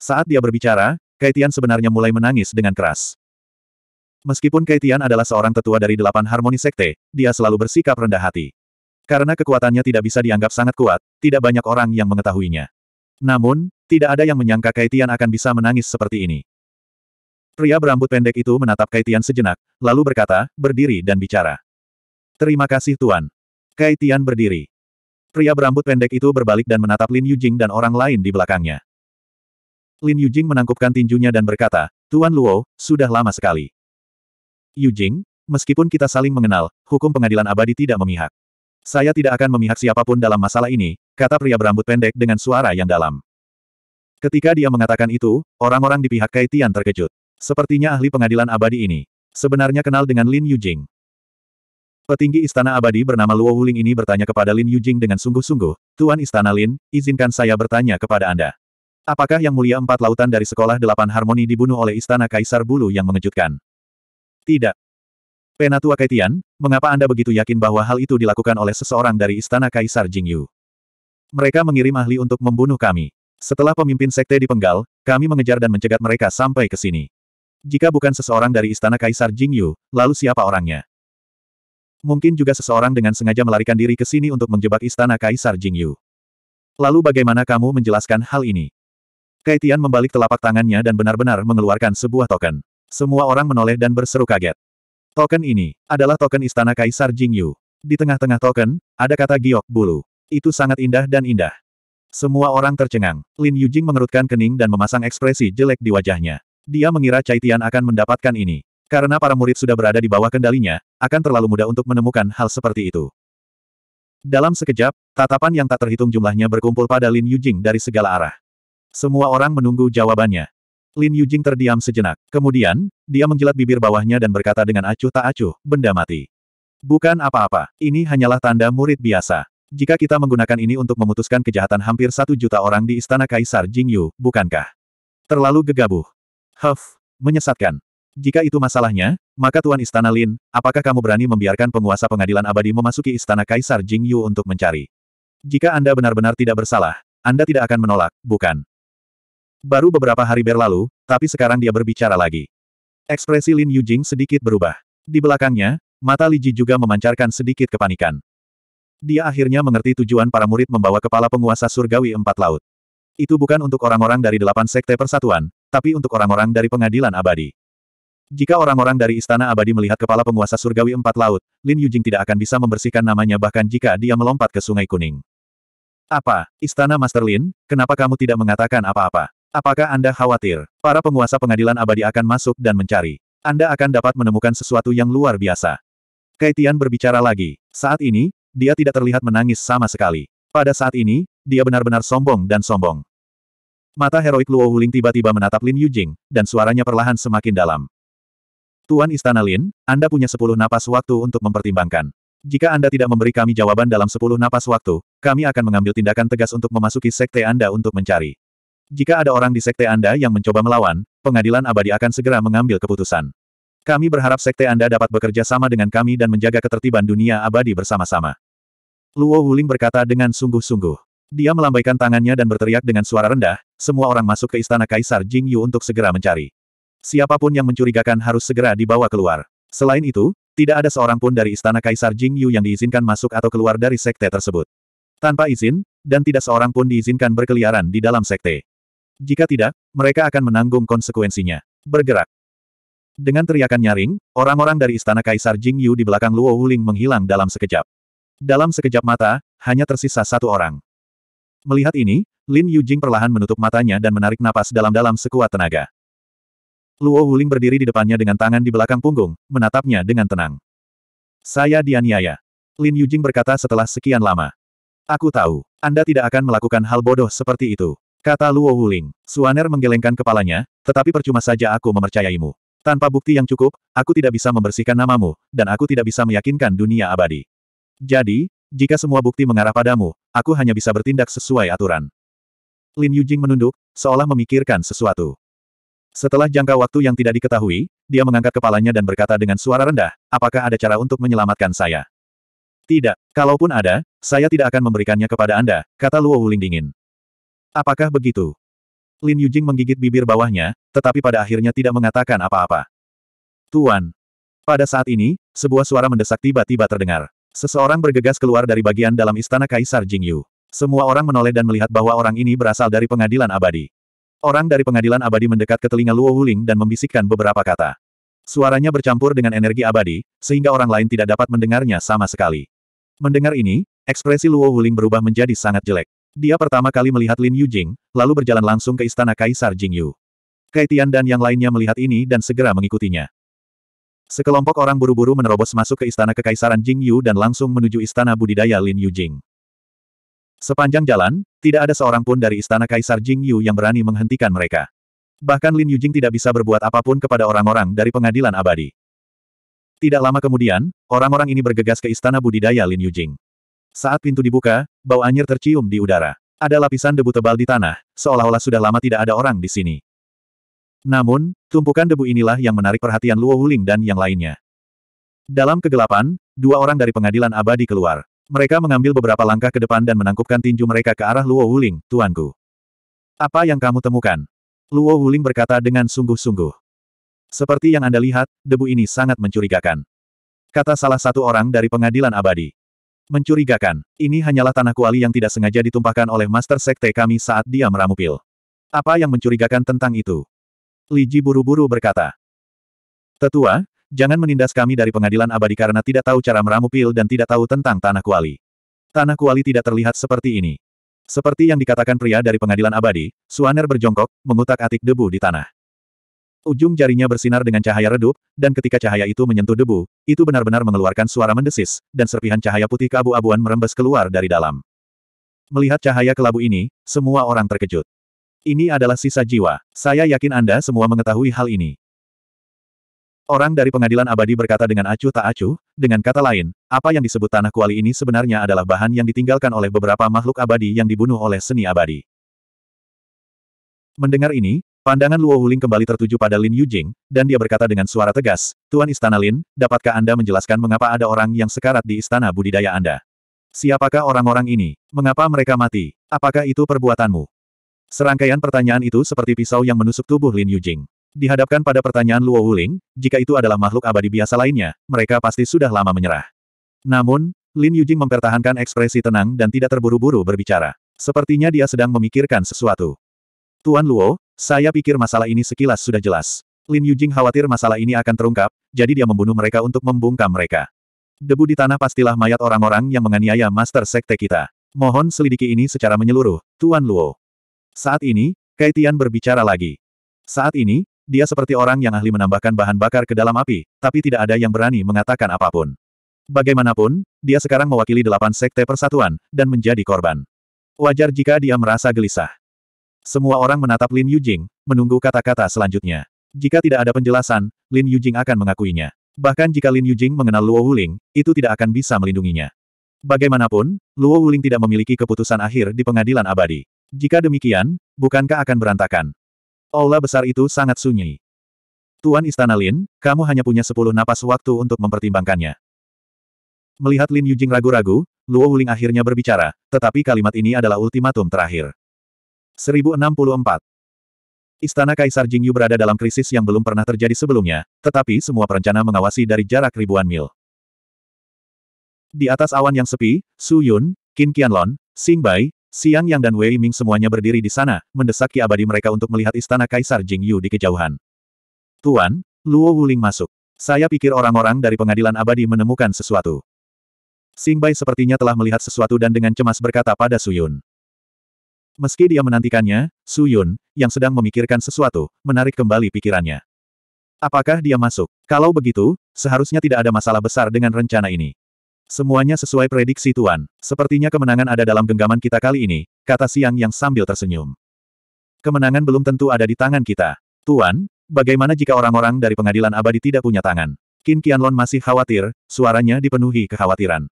Saat dia berbicara, Kaitian sebenarnya mulai menangis dengan keras. Meskipun Kaitian adalah seorang tetua dari delapan harmoni sekte, dia selalu bersikap rendah hati. Karena kekuatannya tidak bisa dianggap sangat kuat, tidak banyak orang yang mengetahuinya. Namun, tidak ada yang menyangka Kaitian akan bisa menangis seperti ini. Pria berambut pendek itu menatap Kaitian sejenak, lalu berkata, berdiri dan bicara. Terima kasih Tuan. Kaitian berdiri. Pria berambut pendek itu berbalik dan menatap Lin Yujing dan orang lain di belakangnya. Lin Yujing menangkupkan tinjunya dan berkata, Tuan Luo, sudah lama sekali. Yujing, meskipun kita saling mengenal, hukum pengadilan abadi tidak memihak. Saya tidak akan memihak siapapun dalam masalah ini, kata pria berambut pendek dengan suara yang dalam. Ketika dia mengatakan itu, orang-orang di pihak Kaitian terkejut. Sepertinya ahli pengadilan abadi ini. Sebenarnya kenal dengan Lin Yujing. Petinggi Istana Abadi bernama Luo Wuling ini bertanya kepada Lin Yujing dengan sungguh-sungguh, Tuan Istana Lin, izinkan saya bertanya kepada Anda. Apakah Yang Mulia Empat Lautan dari Sekolah Delapan Harmoni dibunuh oleh Istana Kaisar Bulu yang mengejutkan? Tidak. Penatua Kaitian, mengapa Anda begitu yakin bahwa hal itu dilakukan oleh seseorang dari Istana Kaisar Jingyu? Mereka mengirim ahli untuk membunuh kami. Setelah pemimpin sekte dipenggal, kami mengejar dan mencegat mereka sampai ke sini. Jika bukan seseorang dari Istana Kaisar Jingyu, lalu siapa orangnya? Mungkin juga seseorang dengan sengaja melarikan diri ke sini untuk menjebak istana Kaisar Jingyu. Lalu bagaimana kamu menjelaskan hal ini? Kaitian membalik telapak tangannya dan benar-benar mengeluarkan sebuah token. Semua orang menoleh dan berseru kaget. Token ini adalah token istana Kaisar Jingyu. Di tengah-tengah token, ada kata giok bulu. Itu sangat indah dan indah. Semua orang tercengang. Lin Yujing mengerutkan kening dan memasang ekspresi jelek di wajahnya. Dia mengira Caitian akan mendapatkan ini. Karena para murid sudah berada di bawah kendalinya, akan terlalu mudah untuk menemukan hal seperti itu. Dalam sekejap, tatapan yang tak terhitung jumlahnya berkumpul pada Lin Yujing dari segala arah. Semua orang menunggu jawabannya. Lin Yujing terdiam sejenak. Kemudian, dia menjilat bibir bawahnya dan berkata dengan acuh tak acuh, benda mati. Bukan apa-apa, ini hanyalah tanda murid biasa. Jika kita menggunakan ini untuk memutuskan kejahatan hampir satu juta orang di Istana Kaisar Jingyu, bukankah? Terlalu gegabah. Huff, menyesatkan. Jika itu masalahnya, maka Tuan Istana Lin, apakah kamu berani membiarkan penguasa pengadilan abadi memasuki Istana Kaisar Jing Yu untuk mencari? Jika Anda benar-benar tidak bersalah, Anda tidak akan menolak, bukan? Baru beberapa hari berlalu, tapi sekarang dia berbicara lagi. Ekspresi Lin Yujing sedikit berubah. Di belakangnya, mata Li Ji juga memancarkan sedikit kepanikan. Dia akhirnya mengerti tujuan para murid membawa kepala penguasa surgawi empat laut. Itu bukan untuk orang-orang dari delapan sekte persatuan, tapi untuk orang-orang dari pengadilan abadi. Jika orang-orang dari Istana Abadi melihat kepala penguasa surgawi empat laut, Lin Yujing tidak akan bisa membersihkan namanya bahkan jika dia melompat ke Sungai Kuning. Apa? Istana Master Lin, kenapa kamu tidak mengatakan apa-apa? Apakah Anda khawatir? Para penguasa pengadilan abadi akan masuk dan mencari. Anda akan dapat menemukan sesuatu yang luar biasa. Kaitian berbicara lagi. Saat ini, dia tidak terlihat menangis sama sekali. Pada saat ini, dia benar-benar sombong dan sombong. Mata heroik Luo Huling tiba-tiba menatap Lin Yujing, dan suaranya perlahan semakin dalam. Tuan Istana Lin, Anda punya sepuluh napas waktu untuk mempertimbangkan. Jika Anda tidak memberi kami jawaban dalam sepuluh napas waktu, kami akan mengambil tindakan tegas untuk memasuki sekte Anda untuk mencari. Jika ada orang di sekte Anda yang mencoba melawan, pengadilan abadi akan segera mengambil keputusan. Kami berharap sekte Anda dapat bekerja sama dengan kami dan menjaga ketertiban dunia abadi bersama-sama. Luo Wuling berkata dengan sungguh-sungguh. Dia melambaikan tangannya dan berteriak dengan suara rendah, semua orang masuk ke istana Kaisar Jingyu untuk segera mencari. Siapapun yang mencurigakan harus segera dibawa keluar. Selain itu, tidak ada seorang pun dari istana Kaisar Jing Yu yang diizinkan masuk atau keluar dari sekte tersebut. Tanpa izin, dan tidak seorang pun diizinkan berkeliaran di dalam sekte. Jika tidak, mereka akan menanggung konsekuensinya. Bergerak. Dengan teriakan nyaring, orang-orang dari istana Kaisar Jing Yu di belakang Luo Wuling menghilang dalam sekejap. Dalam sekejap mata, hanya tersisa satu orang. Melihat ini, Lin Yujing perlahan menutup matanya dan menarik napas dalam-dalam sekuat tenaga. Luo Wuling berdiri di depannya dengan tangan di belakang punggung, menatapnya dengan tenang. Saya dianiaya. Lin Yujing berkata setelah sekian lama. Aku tahu, Anda tidak akan melakukan hal bodoh seperti itu. Kata Luo Wuling. Suaner menggelengkan kepalanya, tetapi percuma saja aku memercayaimu. Tanpa bukti yang cukup, aku tidak bisa membersihkan namamu, dan aku tidak bisa meyakinkan dunia abadi. Jadi, jika semua bukti mengarah padamu, aku hanya bisa bertindak sesuai aturan. Lin Yujing menunduk, seolah memikirkan sesuatu. Setelah jangka waktu yang tidak diketahui, dia mengangkat kepalanya dan berkata dengan suara rendah, apakah ada cara untuk menyelamatkan saya? Tidak, kalaupun ada, saya tidak akan memberikannya kepada Anda, kata Luo Wuling dingin. Apakah begitu? Lin Yujing menggigit bibir bawahnya, tetapi pada akhirnya tidak mengatakan apa-apa. Tuan. Pada saat ini, sebuah suara mendesak tiba-tiba terdengar. Seseorang bergegas keluar dari bagian dalam istana Kaisar Jingyu. Semua orang menoleh dan melihat bahwa orang ini berasal dari pengadilan abadi. Orang dari pengadilan abadi mendekat ke telinga Luo Wuling dan membisikkan beberapa kata. Suaranya bercampur dengan energi abadi, sehingga orang lain tidak dapat mendengarnya sama sekali. Mendengar ini, ekspresi Luo Wuling berubah menjadi sangat jelek. Dia pertama kali melihat Lin Yujing, lalu berjalan langsung ke istana Kaisar Jingyu. Kaitian dan yang lainnya melihat ini dan segera mengikutinya. Sekelompok orang buru-buru menerobos masuk ke istana kekaisaran Jingyu dan langsung menuju istana budidaya Lin Yujing. Sepanjang jalan, tidak ada seorang pun dari istana Kaisar Jing Yu yang berani menghentikan mereka. Bahkan Lin Yujing tidak bisa berbuat apapun kepada orang-orang dari pengadilan abadi. Tidak lama kemudian, orang-orang ini bergegas ke istana budidaya Lin Yujing. Saat pintu dibuka, bau anyir tercium di udara. Ada lapisan debu tebal di tanah, seolah-olah sudah lama tidak ada orang di sini. Namun, tumpukan debu inilah yang menarik perhatian Luo Wuling dan yang lainnya. Dalam kegelapan, dua orang dari pengadilan abadi keluar. Mereka mengambil beberapa langkah ke depan dan menangkupkan tinju mereka ke arah Luo Wuling, tuanku. Apa yang kamu temukan? Luo Wuling berkata dengan sungguh-sungguh. Seperti yang Anda lihat, debu ini sangat mencurigakan. Kata salah satu orang dari pengadilan abadi. Mencurigakan, ini hanyalah tanah kuali yang tidak sengaja ditumpahkan oleh Master Sekte kami saat dia meramu pil. Apa yang mencurigakan tentang itu? Li Ji buru-buru berkata. Tetua, Jangan menindas kami dari pengadilan abadi karena tidak tahu cara meramu pil dan tidak tahu tentang tanah kuali. Tanah kuali tidak terlihat seperti ini. Seperti yang dikatakan pria dari pengadilan abadi, Suaner berjongkok, mengutak-atik debu di tanah. Ujung jarinya bersinar dengan cahaya redup, dan ketika cahaya itu menyentuh debu, itu benar-benar mengeluarkan suara mendesis, dan serpihan cahaya putih keabu-abuan merembes keluar dari dalam. Melihat cahaya kelabu ini, semua orang terkejut. Ini adalah sisa jiwa. Saya yakin Anda semua mengetahui hal ini. Orang dari pengadilan abadi berkata dengan acuh tak acuh, dengan kata lain, apa yang disebut tanah kuali ini sebenarnya adalah bahan yang ditinggalkan oleh beberapa makhluk abadi yang dibunuh oleh seni abadi. Mendengar ini, pandangan Luo Huling kembali tertuju pada Lin Yujing, dan dia berkata dengan suara tegas, Tuan Istana Lin, dapatkah Anda menjelaskan mengapa ada orang yang sekarat di istana budidaya Anda? Siapakah orang-orang ini? Mengapa mereka mati? Apakah itu perbuatanmu? Serangkaian pertanyaan itu seperti pisau yang menusuk tubuh Lin Yujing. Dihadapkan pada pertanyaan Luo Wuling, jika itu adalah makhluk abadi biasa lainnya, mereka pasti sudah lama menyerah. Namun, Lin Yujing mempertahankan ekspresi tenang dan tidak terburu-buru berbicara. Sepertinya dia sedang memikirkan sesuatu. Tuan Luo, saya pikir masalah ini sekilas sudah jelas. Lin Yujing khawatir masalah ini akan terungkap, jadi dia membunuh mereka untuk membungkam mereka. Debu di tanah pastilah mayat orang-orang yang menganiaya Master Sekte kita. Mohon selidiki ini secara menyeluruh, Tuan Luo. Saat ini, Kaitian berbicara lagi. Saat ini, dia seperti orang yang ahli menambahkan bahan bakar ke dalam api, tapi tidak ada yang berani mengatakan apapun. Bagaimanapun, dia sekarang mewakili delapan sekte persatuan, dan menjadi korban. Wajar jika dia merasa gelisah. Semua orang menatap Lin Yujing, menunggu kata-kata selanjutnya. Jika tidak ada penjelasan, Lin Yujing akan mengakuinya. Bahkan jika Lin Yujing mengenal Luo Wuling, itu tidak akan bisa melindunginya. Bagaimanapun, Luo Wuling tidak memiliki keputusan akhir di pengadilan abadi. Jika demikian, bukankah akan berantakan? Aula besar itu sangat sunyi. Tuan Istana Lin, kamu hanya punya sepuluh napas waktu untuk mempertimbangkannya. Melihat Lin Yujing ragu-ragu, Luo Wuling akhirnya berbicara, tetapi kalimat ini adalah ultimatum terakhir. 1064 Istana Kaisar Jingyu berada dalam krisis yang belum pernah terjadi sebelumnya, tetapi semua perencana mengawasi dari jarak ribuan mil. Di atas awan yang sepi, Su Yun, Qin Qianlon, Xing Bai, Siang Yang dan Wei Ming semuanya berdiri di sana, mendesak Ki Abadi mereka untuk melihat istana Kaisar Jing Yu di kejauhan. Tuan, Luo Wuling masuk. Saya pikir orang-orang dari pengadilan abadi menemukan sesuatu. Bai sepertinya telah melihat sesuatu dan dengan cemas berkata pada Suyun. Meski dia menantikannya, Suyun, yang sedang memikirkan sesuatu, menarik kembali pikirannya. Apakah dia masuk? Kalau begitu, seharusnya tidak ada masalah besar dengan rencana ini. Semuanya sesuai prediksi Tuan. Sepertinya kemenangan ada dalam genggaman kita kali ini, kata Siang yang sambil tersenyum. Kemenangan belum tentu ada di tangan kita. Tuan, bagaimana jika orang-orang dari pengadilan abadi tidak punya tangan? Qin Qianlon masih khawatir, suaranya dipenuhi kekhawatiran.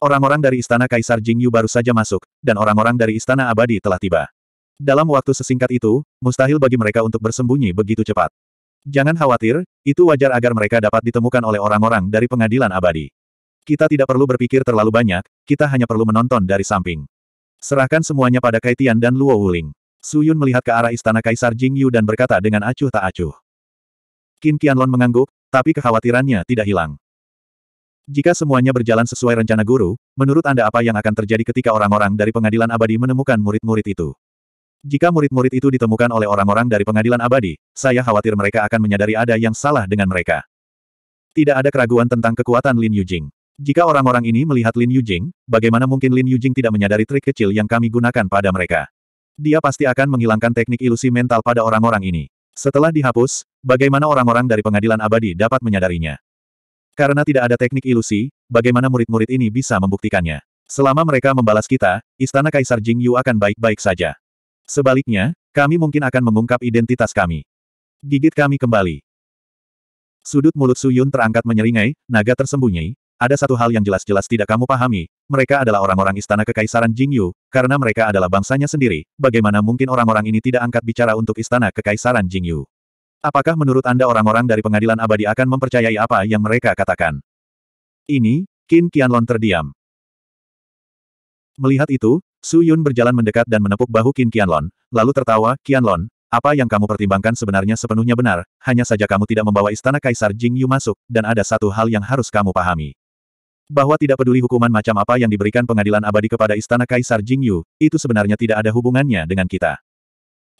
Orang-orang dari istana Kaisar Jingyu baru saja masuk, dan orang-orang dari istana abadi telah tiba. Dalam waktu sesingkat itu, mustahil bagi mereka untuk bersembunyi begitu cepat. Jangan khawatir, itu wajar agar mereka dapat ditemukan oleh orang-orang dari pengadilan abadi. Kita tidak perlu berpikir terlalu banyak, kita hanya perlu menonton dari samping. Serahkan semuanya pada Kaitian dan Luo Wuling. Yun melihat ke arah istana Kaisar Jing Yu dan berkata dengan acuh tak acuh. Qin Qianlon mengangguk, tapi kekhawatirannya tidak hilang. Jika semuanya berjalan sesuai rencana guru, menurut Anda apa yang akan terjadi ketika orang-orang dari pengadilan abadi menemukan murid-murid itu? Jika murid-murid itu ditemukan oleh orang-orang dari pengadilan abadi, saya khawatir mereka akan menyadari ada yang salah dengan mereka. Tidak ada keraguan tentang kekuatan Lin Yujing. Jika orang-orang ini melihat Lin Yujing, bagaimana mungkin Lin Yujing tidak menyadari trik kecil yang kami gunakan pada mereka? Dia pasti akan menghilangkan teknik ilusi mental pada orang-orang ini. Setelah dihapus, bagaimana orang-orang dari pengadilan abadi dapat menyadarinya? Karena tidak ada teknik ilusi, bagaimana murid-murid ini bisa membuktikannya? Selama mereka membalas kita, Istana Kaisar Jing Yu akan baik-baik saja. Sebaliknya, kami mungkin akan mengungkap identitas kami. Gigit kami kembali. Sudut mulut Suyun terangkat menyeringai, naga tersembunyi, ada satu hal yang jelas-jelas tidak kamu pahami, mereka adalah orang-orang istana kekaisaran Jingyu, karena mereka adalah bangsanya sendiri, bagaimana mungkin orang-orang ini tidak angkat bicara untuk istana kekaisaran Jingyu? Apakah menurut Anda orang-orang dari pengadilan abadi akan mempercayai apa yang mereka katakan? Ini, Qin Qianlong terdiam. Melihat itu, Su Yun berjalan mendekat dan menepuk bahu Qin Qianlong, lalu tertawa, Qianlong, apa yang kamu pertimbangkan sebenarnya sepenuhnya benar, hanya saja kamu tidak membawa istana Kaisar Jingyu masuk, dan ada satu hal yang harus kamu pahami bahwa tidak peduli hukuman macam apa yang diberikan pengadilan abadi kepada istana Kaisar Jingyu, itu sebenarnya tidak ada hubungannya dengan kita.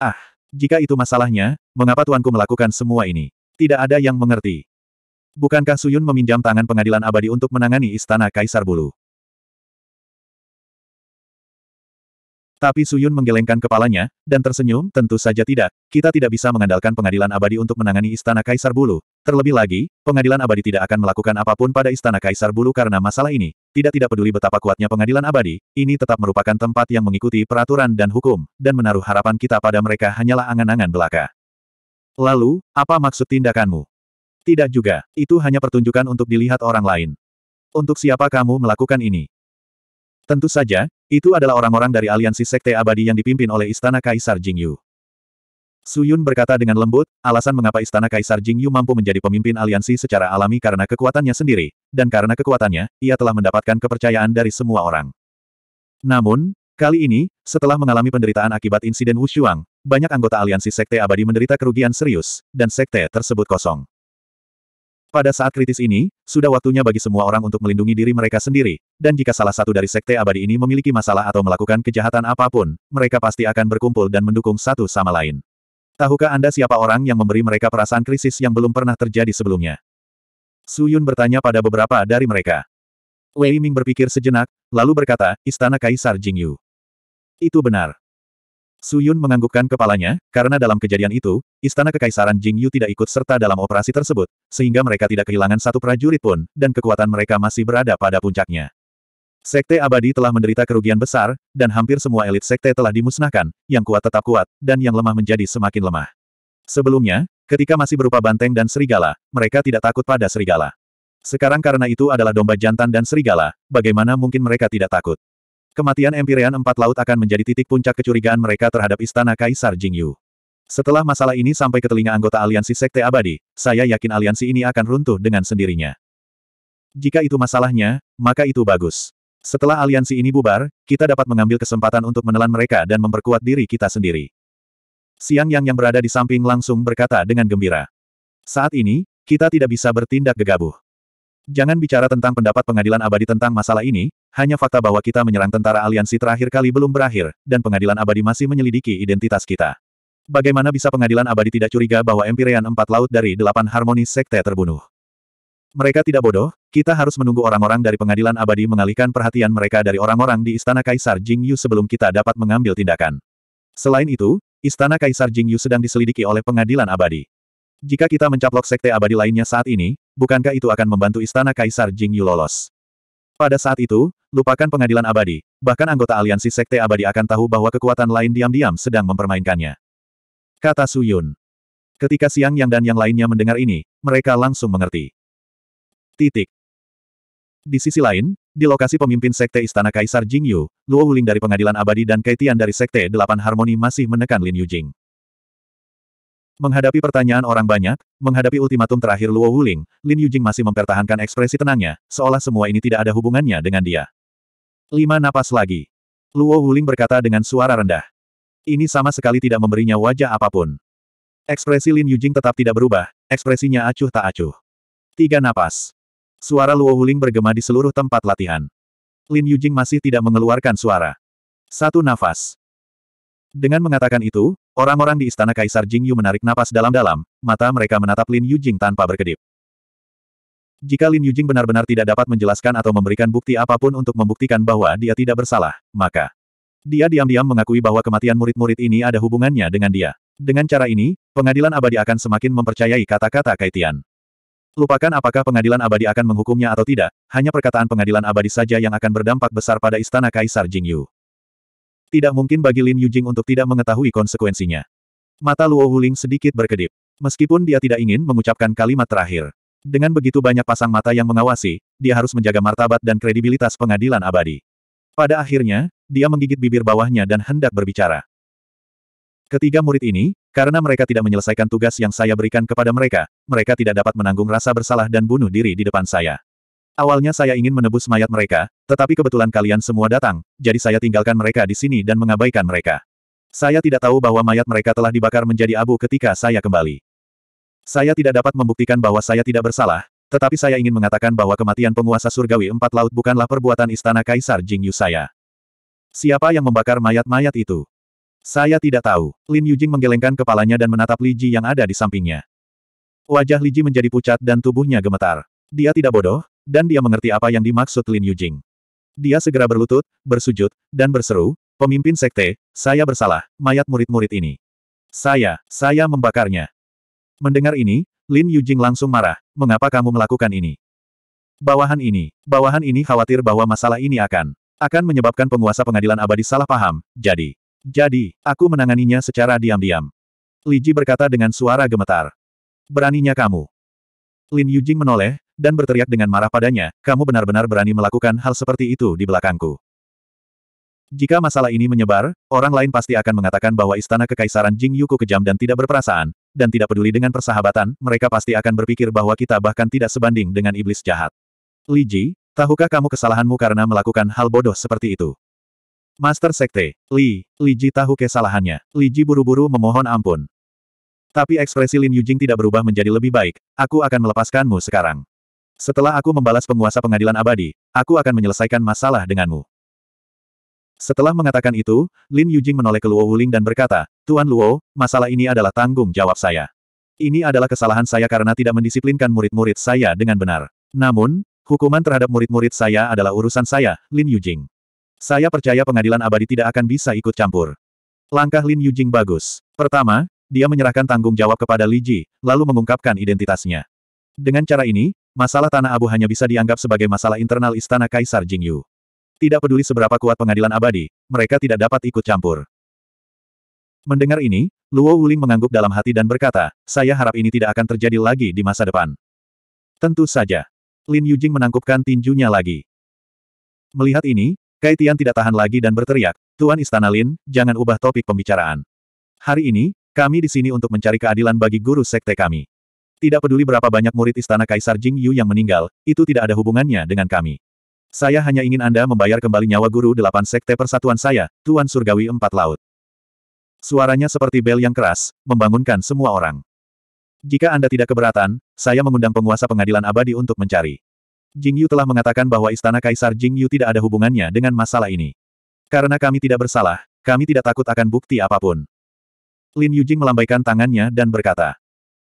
Ah, jika itu masalahnya, mengapa tuanku melakukan semua ini? Tidak ada yang mengerti. Bukankah Suyun meminjam tangan pengadilan abadi untuk menangani istana Kaisar Bulu? Tapi Suyun menggelengkan kepalanya, dan tersenyum, tentu saja tidak, kita tidak bisa mengandalkan pengadilan abadi untuk menangani Istana Kaisar Bulu. Terlebih lagi, pengadilan abadi tidak akan melakukan apapun pada Istana Kaisar Bulu karena masalah ini. Tidak-tidak peduli betapa kuatnya pengadilan abadi, ini tetap merupakan tempat yang mengikuti peraturan dan hukum, dan menaruh harapan kita pada mereka hanyalah angan-angan belaka. Lalu, apa maksud tindakanmu? Tidak juga, itu hanya pertunjukan untuk dilihat orang lain. Untuk siapa kamu melakukan ini? Tentu saja, itu adalah orang-orang dari aliansi Sekte Abadi yang dipimpin oleh Istana Kaisar Jingyu. Suyun berkata dengan lembut, alasan mengapa Istana Kaisar Jingyu mampu menjadi pemimpin aliansi secara alami karena kekuatannya sendiri, dan karena kekuatannya, ia telah mendapatkan kepercayaan dari semua orang. Namun, kali ini, setelah mengalami penderitaan akibat insiden Wu Shuang, banyak anggota aliansi Sekte Abadi menderita kerugian serius, dan Sekte tersebut kosong. Pada saat kritis ini, sudah waktunya bagi semua orang untuk melindungi diri mereka sendiri, dan jika salah satu dari sekte abadi ini memiliki masalah atau melakukan kejahatan apapun, mereka pasti akan berkumpul dan mendukung satu sama lain. Tahukah Anda siapa orang yang memberi mereka perasaan krisis yang belum pernah terjadi sebelumnya? Su Yun bertanya pada beberapa dari mereka. Wei Ming berpikir sejenak, lalu berkata, Istana Kaisar Jingyu. Itu benar. Su Yun menganggukkan kepalanya, karena dalam kejadian itu, Istana Kekaisaran Jing Yu tidak ikut serta dalam operasi tersebut, sehingga mereka tidak kehilangan satu prajurit pun, dan kekuatan mereka masih berada pada puncaknya. Sekte abadi telah menderita kerugian besar, dan hampir semua elit sekte telah dimusnahkan, yang kuat tetap kuat, dan yang lemah menjadi semakin lemah. Sebelumnya, ketika masih berupa banteng dan serigala, mereka tidak takut pada serigala. Sekarang karena itu adalah domba jantan dan serigala, bagaimana mungkin mereka tidak takut? Kematian Empirean Empat Laut akan menjadi titik puncak kecurigaan mereka terhadap Istana Kaisar Jingyu. Setelah masalah ini sampai ke telinga anggota aliansi Sekte Abadi, saya yakin aliansi ini akan runtuh dengan sendirinya. Jika itu masalahnya, maka itu bagus. Setelah aliansi ini bubar, kita dapat mengambil kesempatan untuk menelan mereka dan memperkuat diri kita sendiri. Siang Yang yang berada di samping langsung berkata dengan gembira. Saat ini, kita tidak bisa bertindak gegabah. Jangan bicara tentang pendapat pengadilan abadi tentang masalah ini, hanya fakta bahwa kita menyerang tentara aliansi terakhir kali belum berakhir, dan pengadilan abadi masih menyelidiki identitas kita. Bagaimana bisa pengadilan abadi tidak curiga bahwa empirean empat laut dari delapan harmoni sekte terbunuh? Mereka tidak bodoh, kita harus menunggu orang-orang dari pengadilan abadi mengalihkan perhatian mereka dari orang-orang di Istana Kaisar Jing Yu sebelum kita dapat mengambil tindakan. Selain itu, Istana Kaisar Jing Yu sedang diselidiki oleh pengadilan abadi. Jika kita mencaplok sekte abadi lainnya saat ini, bukankah itu akan membantu istana Kaisar Jing Yu lolos? Pada saat itu, lupakan pengadilan abadi, bahkan anggota aliansi sekte abadi akan tahu bahwa kekuatan lain diam-diam sedang mempermainkannya. Kata Su Yun. Ketika Siang Yang dan yang lainnya mendengar ini, mereka langsung mengerti. Titik. Di sisi lain, di lokasi pemimpin sekte Istana Kaisar Jingyu, Luo Wuling dari pengadilan abadi dan Kaitian dari sekte Delapan Harmoni masih menekan Lin Yu Jing. Menghadapi pertanyaan orang banyak, menghadapi ultimatum terakhir Luo Wuling, Lin Yujing masih mempertahankan ekspresi tenangnya, seolah semua ini tidak ada hubungannya dengan dia. Lima napas lagi. Luo Wuling berkata dengan suara rendah. Ini sama sekali tidak memberinya wajah apapun. Ekspresi Lin Yujing tetap tidak berubah, ekspresinya acuh tak acuh. Tiga napas. Suara Luo Wuling bergema di seluruh tempat latihan. Lin Yujing masih tidak mengeluarkan suara. Satu nafas. Dengan mengatakan itu, orang-orang di istana Kaisar Jing Yu menarik napas dalam-dalam, mata mereka menatap Lin Yujing tanpa berkedip. Jika Lin Yujing benar-benar tidak dapat menjelaskan atau memberikan bukti apapun untuk membuktikan bahwa dia tidak bersalah, maka dia diam-diam mengakui bahwa kematian murid-murid ini ada hubungannya dengan dia. Dengan cara ini, pengadilan abadi akan semakin mempercayai kata-kata Kaitian. Lupakan apakah pengadilan abadi akan menghukumnya atau tidak, hanya perkataan pengadilan abadi saja yang akan berdampak besar pada istana Kaisar Jingyu. Tidak mungkin bagi Lin Yujing untuk tidak mengetahui konsekuensinya. Mata Luo Huling sedikit berkedip. Meskipun dia tidak ingin mengucapkan kalimat terakhir. Dengan begitu banyak pasang mata yang mengawasi, dia harus menjaga martabat dan kredibilitas pengadilan abadi. Pada akhirnya, dia menggigit bibir bawahnya dan hendak berbicara. Ketiga murid ini, karena mereka tidak menyelesaikan tugas yang saya berikan kepada mereka, mereka tidak dapat menanggung rasa bersalah dan bunuh diri di depan saya. Awalnya saya ingin menebus mayat mereka, tetapi kebetulan kalian semua datang, jadi saya tinggalkan mereka di sini dan mengabaikan mereka. Saya tidak tahu bahwa mayat mereka telah dibakar menjadi abu ketika saya kembali. Saya tidak dapat membuktikan bahwa saya tidak bersalah, tetapi saya ingin mengatakan bahwa kematian penguasa surgawi empat laut bukanlah perbuatan istana Kaisar Jing Yu saya. Siapa yang membakar mayat-mayat itu? Saya tidak tahu. Lin Yujing menggelengkan kepalanya dan menatap Li Ji yang ada di sampingnya. Wajah Li Ji menjadi pucat dan tubuhnya gemetar. Dia tidak bodoh, dan dia mengerti apa yang dimaksud Lin Yujing. Dia segera berlutut, bersujud, dan berseru, pemimpin sekte, saya bersalah, mayat murid-murid ini. Saya, saya membakarnya. Mendengar ini, Lin Yujing langsung marah, mengapa kamu melakukan ini? Bawahan ini, bawahan ini khawatir bahwa masalah ini akan, akan menyebabkan penguasa pengadilan abadi salah paham, jadi, jadi, aku menanganinya secara diam-diam. Li Ji berkata dengan suara gemetar. Beraninya kamu. Lin Yujing menoleh, dan berteriak dengan marah padanya, kamu benar-benar berani melakukan hal seperti itu di belakangku. Jika masalah ini menyebar, orang lain pasti akan mengatakan bahwa istana kekaisaran Jing Yuku kejam dan tidak berperasaan, dan tidak peduli dengan persahabatan, mereka pasti akan berpikir bahwa kita bahkan tidak sebanding dengan iblis jahat. Li Ji, tahukah kamu kesalahanmu karena melakukan hal bodoh seperti itu? Master Sekte, Li, Li Ji tahu kesalahannya. Li Ji buru-buru memohon ampun. Tapi ekspresi Lin Yujing tidak berubah menjadi lebih baik, aku akan melepaskanmu sekarang. Setelah aku membalas penguasa pengadilan abadi, aku akan menyelesaikan masalah denganmu. Setelah mengatakan itu, Lin Yujing menoleh ke Luo Wuling dan berkata, Tuan Luo, masalah ini adalah tanggung jawab saya. Ini adalah kesalahan saya karena tidak mendisiplinkan murid-murid saya dengan benar. Namun, hukuman terhadap murid-murid saya adalah urusan saya, Lin Yujing. Saya percaya pengadilan abadi tidak akan bisa ikut campur. Langkah Lin Yujing bagus. Pertama, dia menyerahkan tanggung jawab kepada Li Ji, lalu mengungkapkan identitasnya. Dengan cara ini, masalah Tanah Abu hanya bisa dianggap sebagai masalah internal Istana Kaisar Jingyu. Tidak peduli seberapa kuat pengadilan abadi, mereka tidak dapat ikut campur. Mendengar ini, Luo Wuling mengangguk dalam hati dan berkata, saya harap ini tidak akan terjadi lagi di masa depan. Tentu saja. Lin Yujing menangkupkan tinjunya lagi. Melihat ini, Kai Tian tidak tahan lagi dan berteriak, Tuan Istana Lin, jangan ubah topik pembicaraan. Hari ini, kami di sini untuk mencari keadilan bagi guru sekte kami. Tidak peduli berapa banyak murid istana Kaisar Jing Yu yang meninggal, itu tidak ada hubungannya dengan kami. Saya hanya ingin Anda membayar kembali nyawa guru delapan sekte persatuan saya, Tuan Surgawi Empat Laut. Suaranya seperti bel yang keras, membangunkan semua orang. Jika Anda tidak keberatan, saya mengundang penguasa pengadilan abadi untuk mencari. Jing Yu telah mengatakan bahwa istana Kaisar Jing Yu tidak ada hubungannya dengan masalah ini. Karena kami tidak bersalah, kami tidak takut akan bukti apapun. Lin Yujing melambaikan tangannya dan berkata,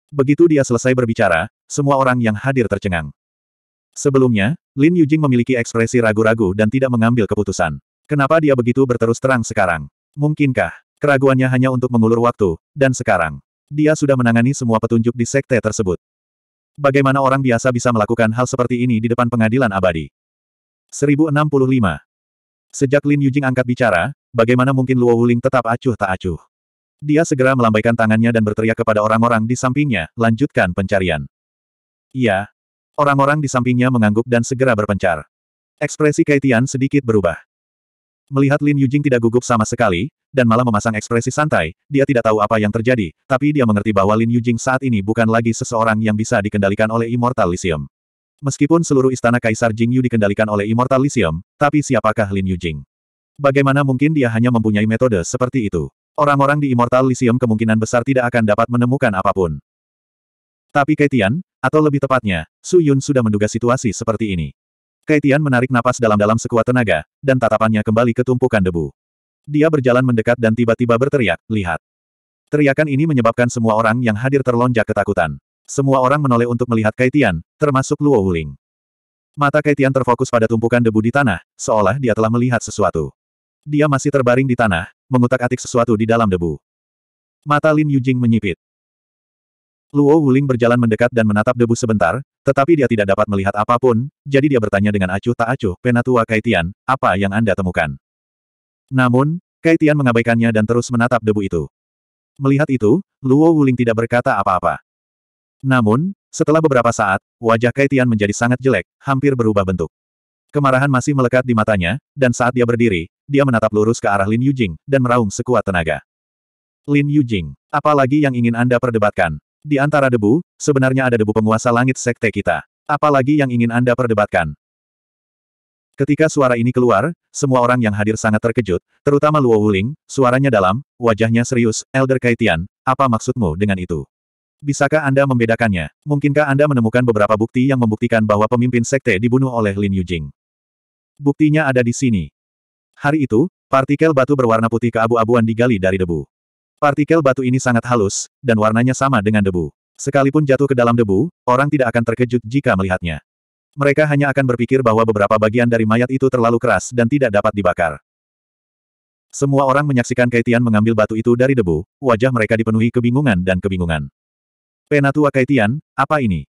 Begitu dia selesai berbicara, semua orang yang hadir tercengang. Sebelumnya, Lin Yujing memiliki ekspresi ragu-ragu dan tidak mengambil keputusan. Kenapa dia begitu berterus terang sekarang? Mungkinkah, keraguannya hanya untuk mengulur waktu, dan sekarang, dia sudah menangani semua petunjuk di sekte tersebut. Bagaimana orang biasa bisa melakukan hal seperti ini di depan pengadilan abadi? 1065. Sejak Lin Yujing angkat bicara, bagaimana mungkin Luo Wuling tetap acuh tak acuh? Dia segera melambaikan tangannya dan berteriak kepada orang-orang di sampingnya, lanjutkan pencarian. Iya. Orang-orang di sampingnya mengangguk dan segera berpencar. Ekspresi Kaitian sedikit berubah. Melihat Lin Yujing tidak gugup sama sekali, dan malah memasang ekspresi santai, dia tidak tahu apa yang terjadi, tapi dia mengerti bahwa Lin Yujing saat ini bukan lagi seseorang yang bisa dikendalikan oleh Immortal Lysium. Meskipun seluruh istana Kaisar Jing Yu dikendalikan oleh Immortal Lysium, tapi siapakah Lin Yujing? Bagaimana mungkin dia hanya mempunyai metode seperti itu? orang-orang di Immortal Lysium kemungkinan besar tidak akan dapat menemukan apapun. Tapi Kaitian, atau lebih tepatnya, Su Yun sudah menduga situasi seperti ini. Kaitian menarik napas dalam-dalam sekuat tenaga, dan tatapannya kembali ke tumpukan debu. Dia berjalan mendekat dan tiba-tiba berteriak, lihat. Teriakan ini menyebabkan semua orang yang hadir terlonjak ketakutan. Semua orang menoleh untuk melihat Kaitian, termasuk Luo Wuling. Mata Kaitian terfokus pada tumpukan debu di tanah, seolah dia telah melihat sesuatu. Dia masih terbaring di tanah, mengutak-atik sesuatu di dalam debu. Mata Lin Yujing menyipit. Luo Wuling berjalan mendekat dan menatap debu sebentar, tetapi dia tidak dapat melihat apapun, jadi dia bertanya dengan acuh tak acuh, Penatua Kaitian, apa yang Anda temukan? Namun, Kaitian mengabaikannya dan terus menatap debu itu. Melihat itu, Luo Wuling tidak berkata apa-apa. Namun, setelah beberapa saat, wajah Kaitian menjadi sangat jelek, hampir berubah bentuk. Kemarahan masih melekat di matanya, dan saat dia berdiri, dia menatap lurus ke arah Lin Yujing, dan meraung sekuat tenaga. Lin Yujing, apalagi yang ingin Anda perdebatkan? Di antara debu, sebenarnya ada debu penguasa langit sekte kita. Apalagi yang ingin Anda perdebatkan? Ketika suara ini keluar, semua orang yang hadir sangat terkejut, terutama Luo Wuling, suaranya dalam, wajahnya serius, Elder Kaitian, apa maksudmu dengan itu? Bisakah Anda membedakannya? Mungkinkah Anda menemukan beberapa bukti yang membuktikan bahwa pemimpin sekte dibunuh oleh Lin Yujing? Buktinya ada di sini. Hari itu, partikel batu berwarna putih keabu-abuan digali dari debu. Partikel batu ini sangat halus, dan warnanya sama dengan debu. Sekalipun jatuh ke dalam debu, orang tidak akan terkejut jika melihatnya. Mereka hanya akan berpikir bahwa beberapa bagian dari mayat itu terlalu keras dan tidak dapat dibakar. Semua orang menyaksikan Kaitian mengambil batu itu dari debu, wajah mereka dipenuhi kebingungan dan kebingungan. Penatua Kaitian, apa ini?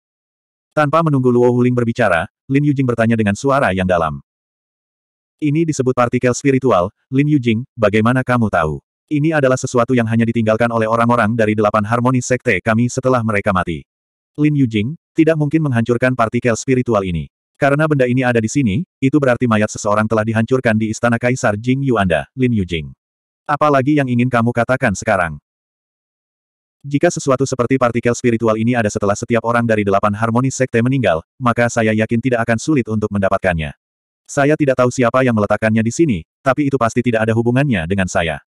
Tanpa menunggu Luo Huling berbicara, Lin Yujing bertanya dengan suara yang dalam. Ini disebut partikel spiritual, Lin Yujing, bagaimana kamu tahu? Ini adalah sesuatu yang hanya ditinggalkan oleh orang-orang dari delapan harmoni sekte kami setelah mereka mati. Lin Yujing, tidak mungkin menghancurkan partikel spiritual ini. Karena benda ini ada di sini, itu berarti mayat seseorang telah dihancurkan di istana Kaisar Jing Yuanda, Lin Yujing. Apalagi yang ingin kamu katakan sekarang? Jika sesuatu seperti partikel spiritual ini ada setelah setiap orang dari delapan harmoni sekte meninggal, maka saya yakin tidak akan sulit untuk mendapatkannya. Saya tidak tahu siapa yang meletakkannya di sini, tapi itu pasti tidak ada hubungannya dengan saya.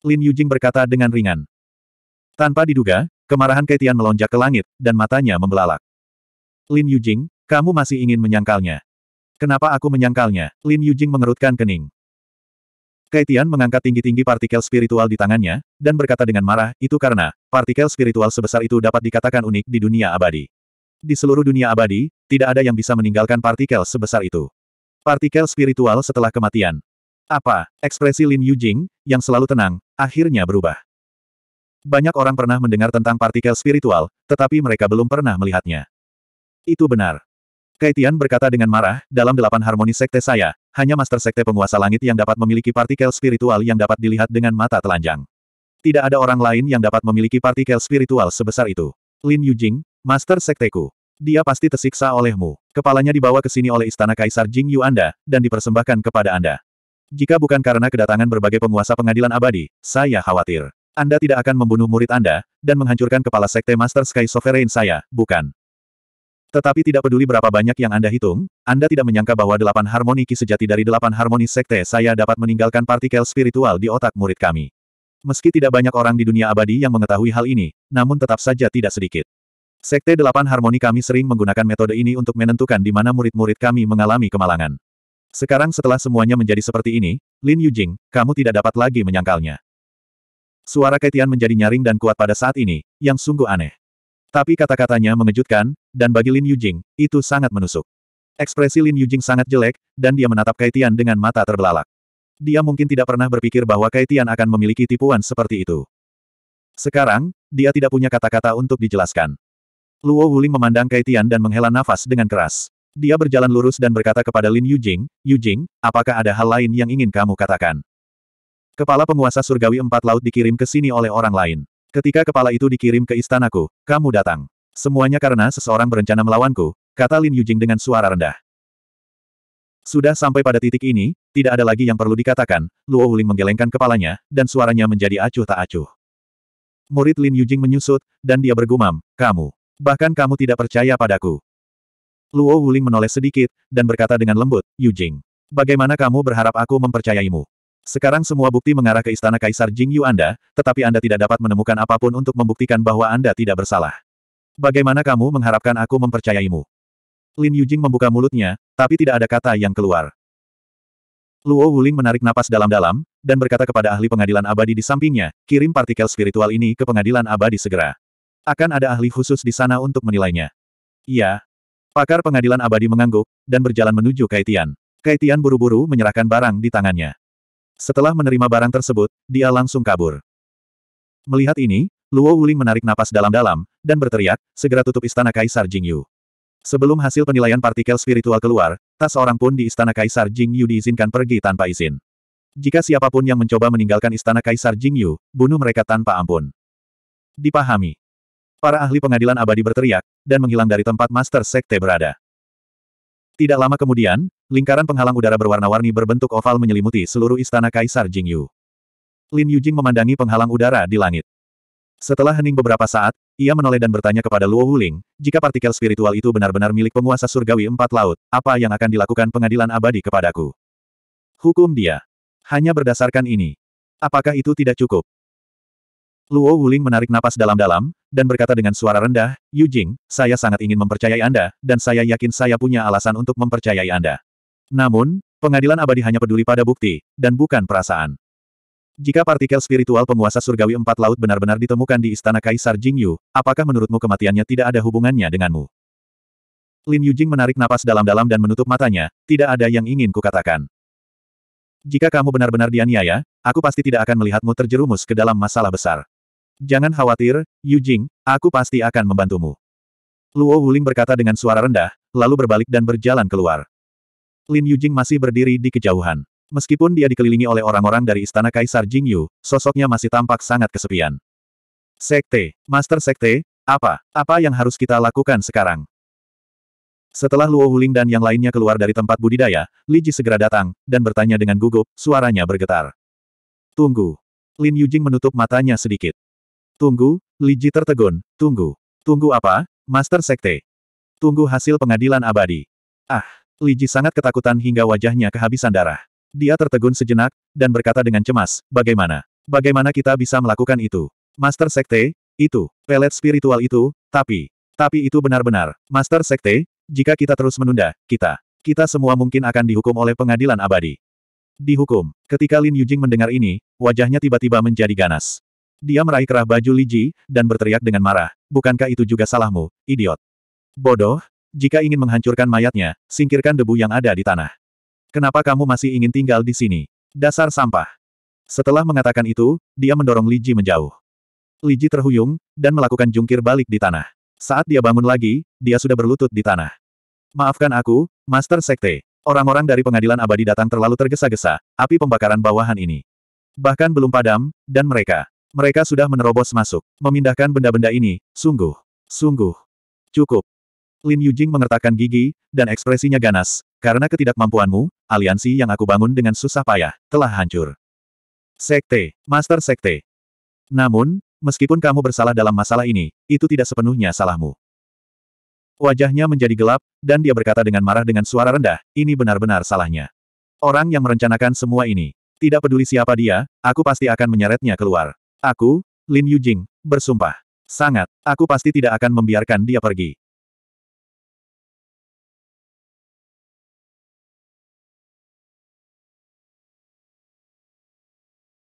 Lin Yujing berkata dengan ringan. Tanpa diduga, kemarahan Kaitian melonjak ke langit, dan matanya membelalak. Lin Yujing, kamu masih ingin menyangkalnya. Kenapa aku menyangkalnya? Lin Yujing mengerutkan kening. Kaitian mengangkat tinggi-tinggi partikel spiritual di tangannya, dan berkata dengan marah, itu karena, partikel spiritual sebesar itu dapat dikatakan unik di dunia abadi. Di seluruh dunia abadi, tidak ada yang bisa meninggalkan partikel sebesar itu. Partikel spiritual setelah kematian. Apa? Ekspresi Lin Yujing, yang selalu tenang, akhirnya berubah. Banyak orang pernah mendengar tentang partikel spiritual, tetapi mereka belum pernah melihatnya. Itu benar. Kaitian berkata dengan marah, dalam delapan harmoni sekte saya, hanya master sekte penguasa langit yang dapat memiliki partikel spiritual yang dapat dilihat dengan mata telanjang. Tidak ada orang lain yang dapat memiliki partikel spiritual sebesar itu. Lin Yujing, master sekteku. Dia pasti tersiksa olehmu. Kepalanya dibawa ke sini oleh Istana Kaisar Jing Yu Anda, dan dipersembahkan kepada Anda. Jika bukan karena kedatangan berbagai penguasa pengadilan abadi, saya khawatir. Anda tidak akan membunuh murid Anda, dan menghancurkan kepala Sekte Master Sky Sovereign saya, bukan? Tetapi tidak peduli berapa banyak yang Anda hitung, Anda tidak menyangka bahwa delapan harmoni ki sejati dari delapan harmoni Sekte saya dapat meninggalkan partikel spiritual di otak murid kami. Meski tidak banyak orang di dunia abadi yang mengetahui hal ini, namun tetap saja tidak sedikit. Sekte Delapan Harmoni kami sering menggunakan metode ini untuk menentukan di mana murid-murid kami mengalami kemalangan. Sekarang setelah semuanya menjadi seperti ini, Lin Yujing, kamu tidak dapat lagi menyangkalnya. Suara Kaitian menjadi nyaring dan kuat pada saat ini, yang sungguh aneh. Tapi kata-katanya mengejutkan, dan bagi Lin Yujing, itu sangat menusuk. Ekspresi Lin Yujing sangat jelek, dan dia menatap Kaitian dengan mata terbelalak. Dia mungkin tidak pernah berpikir bahwa Kaitian akan memiliki tipuan seperti itu. Sekarang, dia tidak punya kata-kata untuk dijelaskan. Luo Wuling memandang Kaitian dan menghela nafas dengan keras. Dia berjalan lurus dan berkata kepada Lin Yujing, Yujing, apakah ada hal lain yang ingin kamu katakan? Kepala penguasa surgawi empat laut dikirim ke sini oleh orang lain. Ketika kepala itu dikirim ke istanaku, kamu datang. Semuanya karena seseorang berencana melawanku, kata Lin Yujing dengan suara rendah. Sudah sampai pada titik ini, tidak ada lagi yang perlu dikatakan, Luo Wuling menggelengkan kepalanya, dan suaranya menjadi acuh tak acuh. Murid Lin Yujing menyusut, dan dia bergumam, kamu. Bahkan kamu tidak percaya padaku. Luo Wuling menoleh sedikit, dan berkata dengan lembut, Yu Jing. Bagaimana kamu berharap aku mempercayaimu? Sekarang semua bukti mengarah ke istana Kaisar Jing Yu Anda, tetapi Anda tidak dapat menemukan apapun untuk membuktikan bahwa Anda tidak bersalah. Bagaimana kamu mengharapkan aku mempercayaimu? Lin Yu Jing membuka mulutnya, tapi tidak ada kata yang keluar. Luo Wuling menarik napas dalam-dalam, dan berkata kepada ahli pengadilan abadi di sampingnya, kirim partikel spiritual ini ke pengadilan abadi segera. Akan ada ahli khusus di sana untuk menilainya. Iya. Pakar pengadilan abadi mengangguk, dan berjalan menuju Kaitian. Kaitian buru-buru menyerahkan barang di tangannya. Setelah menerima barang tersebut, dia langsung kabur. Melihat ini, Luo Wuling menarik napas dalam-dalam, dan berteriak, segera tutup istana Kaisar Jingyu. Sebelum hasil penilaian partikel spiritual keluar, tak seorang pun di istana Kaisar Jingyu diizinkan pergi tanpa izin. Jika siapapun yang mencoba meninggalkan istana Kaisar Jingyu, bunuh mereka tanpa ampun. Dipahami para ahli pengadilan abadi berteriak, dan menghilang dari tempat Master Sekte berada. Tidak lama kemudian, lingkaran penghalang udara berwarna-warni berbentuk oval menyelimuti seluruh istana Kaisar Jingyu. Lin Yujing memandangi penghalang udara di langit. Setelah hening beberapa saat, ia menoleh dan bertanya kepada Luo Wuling, jika partikel spiritual itu benar-benar milik penguasa surgawi empat laut, apa yang akan dilakukan pengadilan abadi kepadaku? Hukum dia. Hanya berdasarkan ini. Apakah itu tidak cukup? Luo Wuling menarik napas dalam-dalam, dan berkata dengan suara rendah, Yu Jing, saya sangat ingin mempercayai Anda, dan saya yakin saya punya alasan untuk mempercayai Anda. Namun, pengadilan abadi hanya peduli pada bukti, dan bukan perasaan. Jika partikel spiritual penguasa surgawi empat laut benar-benar ditemukan di istana Kaisar Jing Yu, apakah menurutmu kematiannya tidak ada hubungannya denganmu? Lin Yu Jing menarik napas dalam-dalam dan menutup matanya, tidak ada yang ingin kukatakan. Jika kamu benar-benar dianiaya, aku pasti tidak akan melihatmu terjerumus ke dalam masalah besar. Jangan khawatir, Yu Jing, aku pasti akan membantumu. Luo Wuling berkata dengan suara rendah, lalu berbalik dan berjalan keluar. Lin Yu Jing masih berdiri di kejauhan. Meskipun dia dikelilingi oleh orang-orang dari Istana Kaisar Jing Yu, sosoknya masih tampak sangat kesepian. Sekte, Master Sekte, apa, apa yang harus kita lakukan sekarang? Setelah Luo Wuling dan yang lainnya keluar dari tempat budidaya, Li Ji segera datang, dan bertanya dengan gugup, suaranya bergetar. Tunggu. Lin Yu Jing menutup matanya sedikit. Tunggu, Liji tertegun, tunggu. Tunggu apa, Master Sekte? Tunggu hasil pengadilan abadi. Ah, Liji sangat ketakutan hingga wajahnya kehabisan darah. Dia tertegun sejenak, dan berkata dengan cemas, bagaimana? Bagaimana kita bisa melakukan itu? Master Sekte, itu, pelet spiritual itu, tapi, tapi itu benar-benar, Master Sekte, jika kita terus menunda, kita, kita semua mungkin akan dihukum oleh pengadilan abadi. Dihukum. Ketika Lin Yujing mendengar ini, wajahnya tiba-tiba menjadi ganas. Dia meraih kerah baju Li Ji dan berteriak dengan marah, bukankah itu juga salahmu, idiot? Bodoh, jika ingin menghancurkan mayatnya, singkirkan debu yang ada di tanah. Kenapa kamu masih ingin tinggal di sini? Dasar sampah. Setelah mengatakan itu, dia mendorong Li Ji menjauh. Li Ji terhuyung, dan melakukan jungkir balik di tanah. Saat dia bangun lagi, dia sudah berlutut di tanah. Maafkan aku, Master Sekte. Orang-orang dari pengadilan abadi datang terlalu tergesa-gesa, api pembakaran bawahan ini. Bahkan belum padam, dan mereka mereka sudah menerobos masuk. Memindahkan benda-benda ini, sungguh. Sungguh. Cukup. Lin Yujing mengertakkan gigi, dan ekspresinya ganas. Karena ketidakmampuanmu, aliansi yang aku bangun dengan susah payah, telah hancur. Sekte. Master Sekte. Namun, meskipun kamu bersalah dalam masalah ini, itu tidak sepenuhnya salahmu. Wajahnya menjadi gelap, dan dia berkata dengan marah dengan suara rendah, ini benar-benar salahnya. Orang yang merencanakan semua ini. Tidak peduli siapa dia, aku pasti akan menyeretnya keluar. Aku, Lin Yujing, bersumpah. Sangat, aku pasti tidak akan membiarkan dia pergi.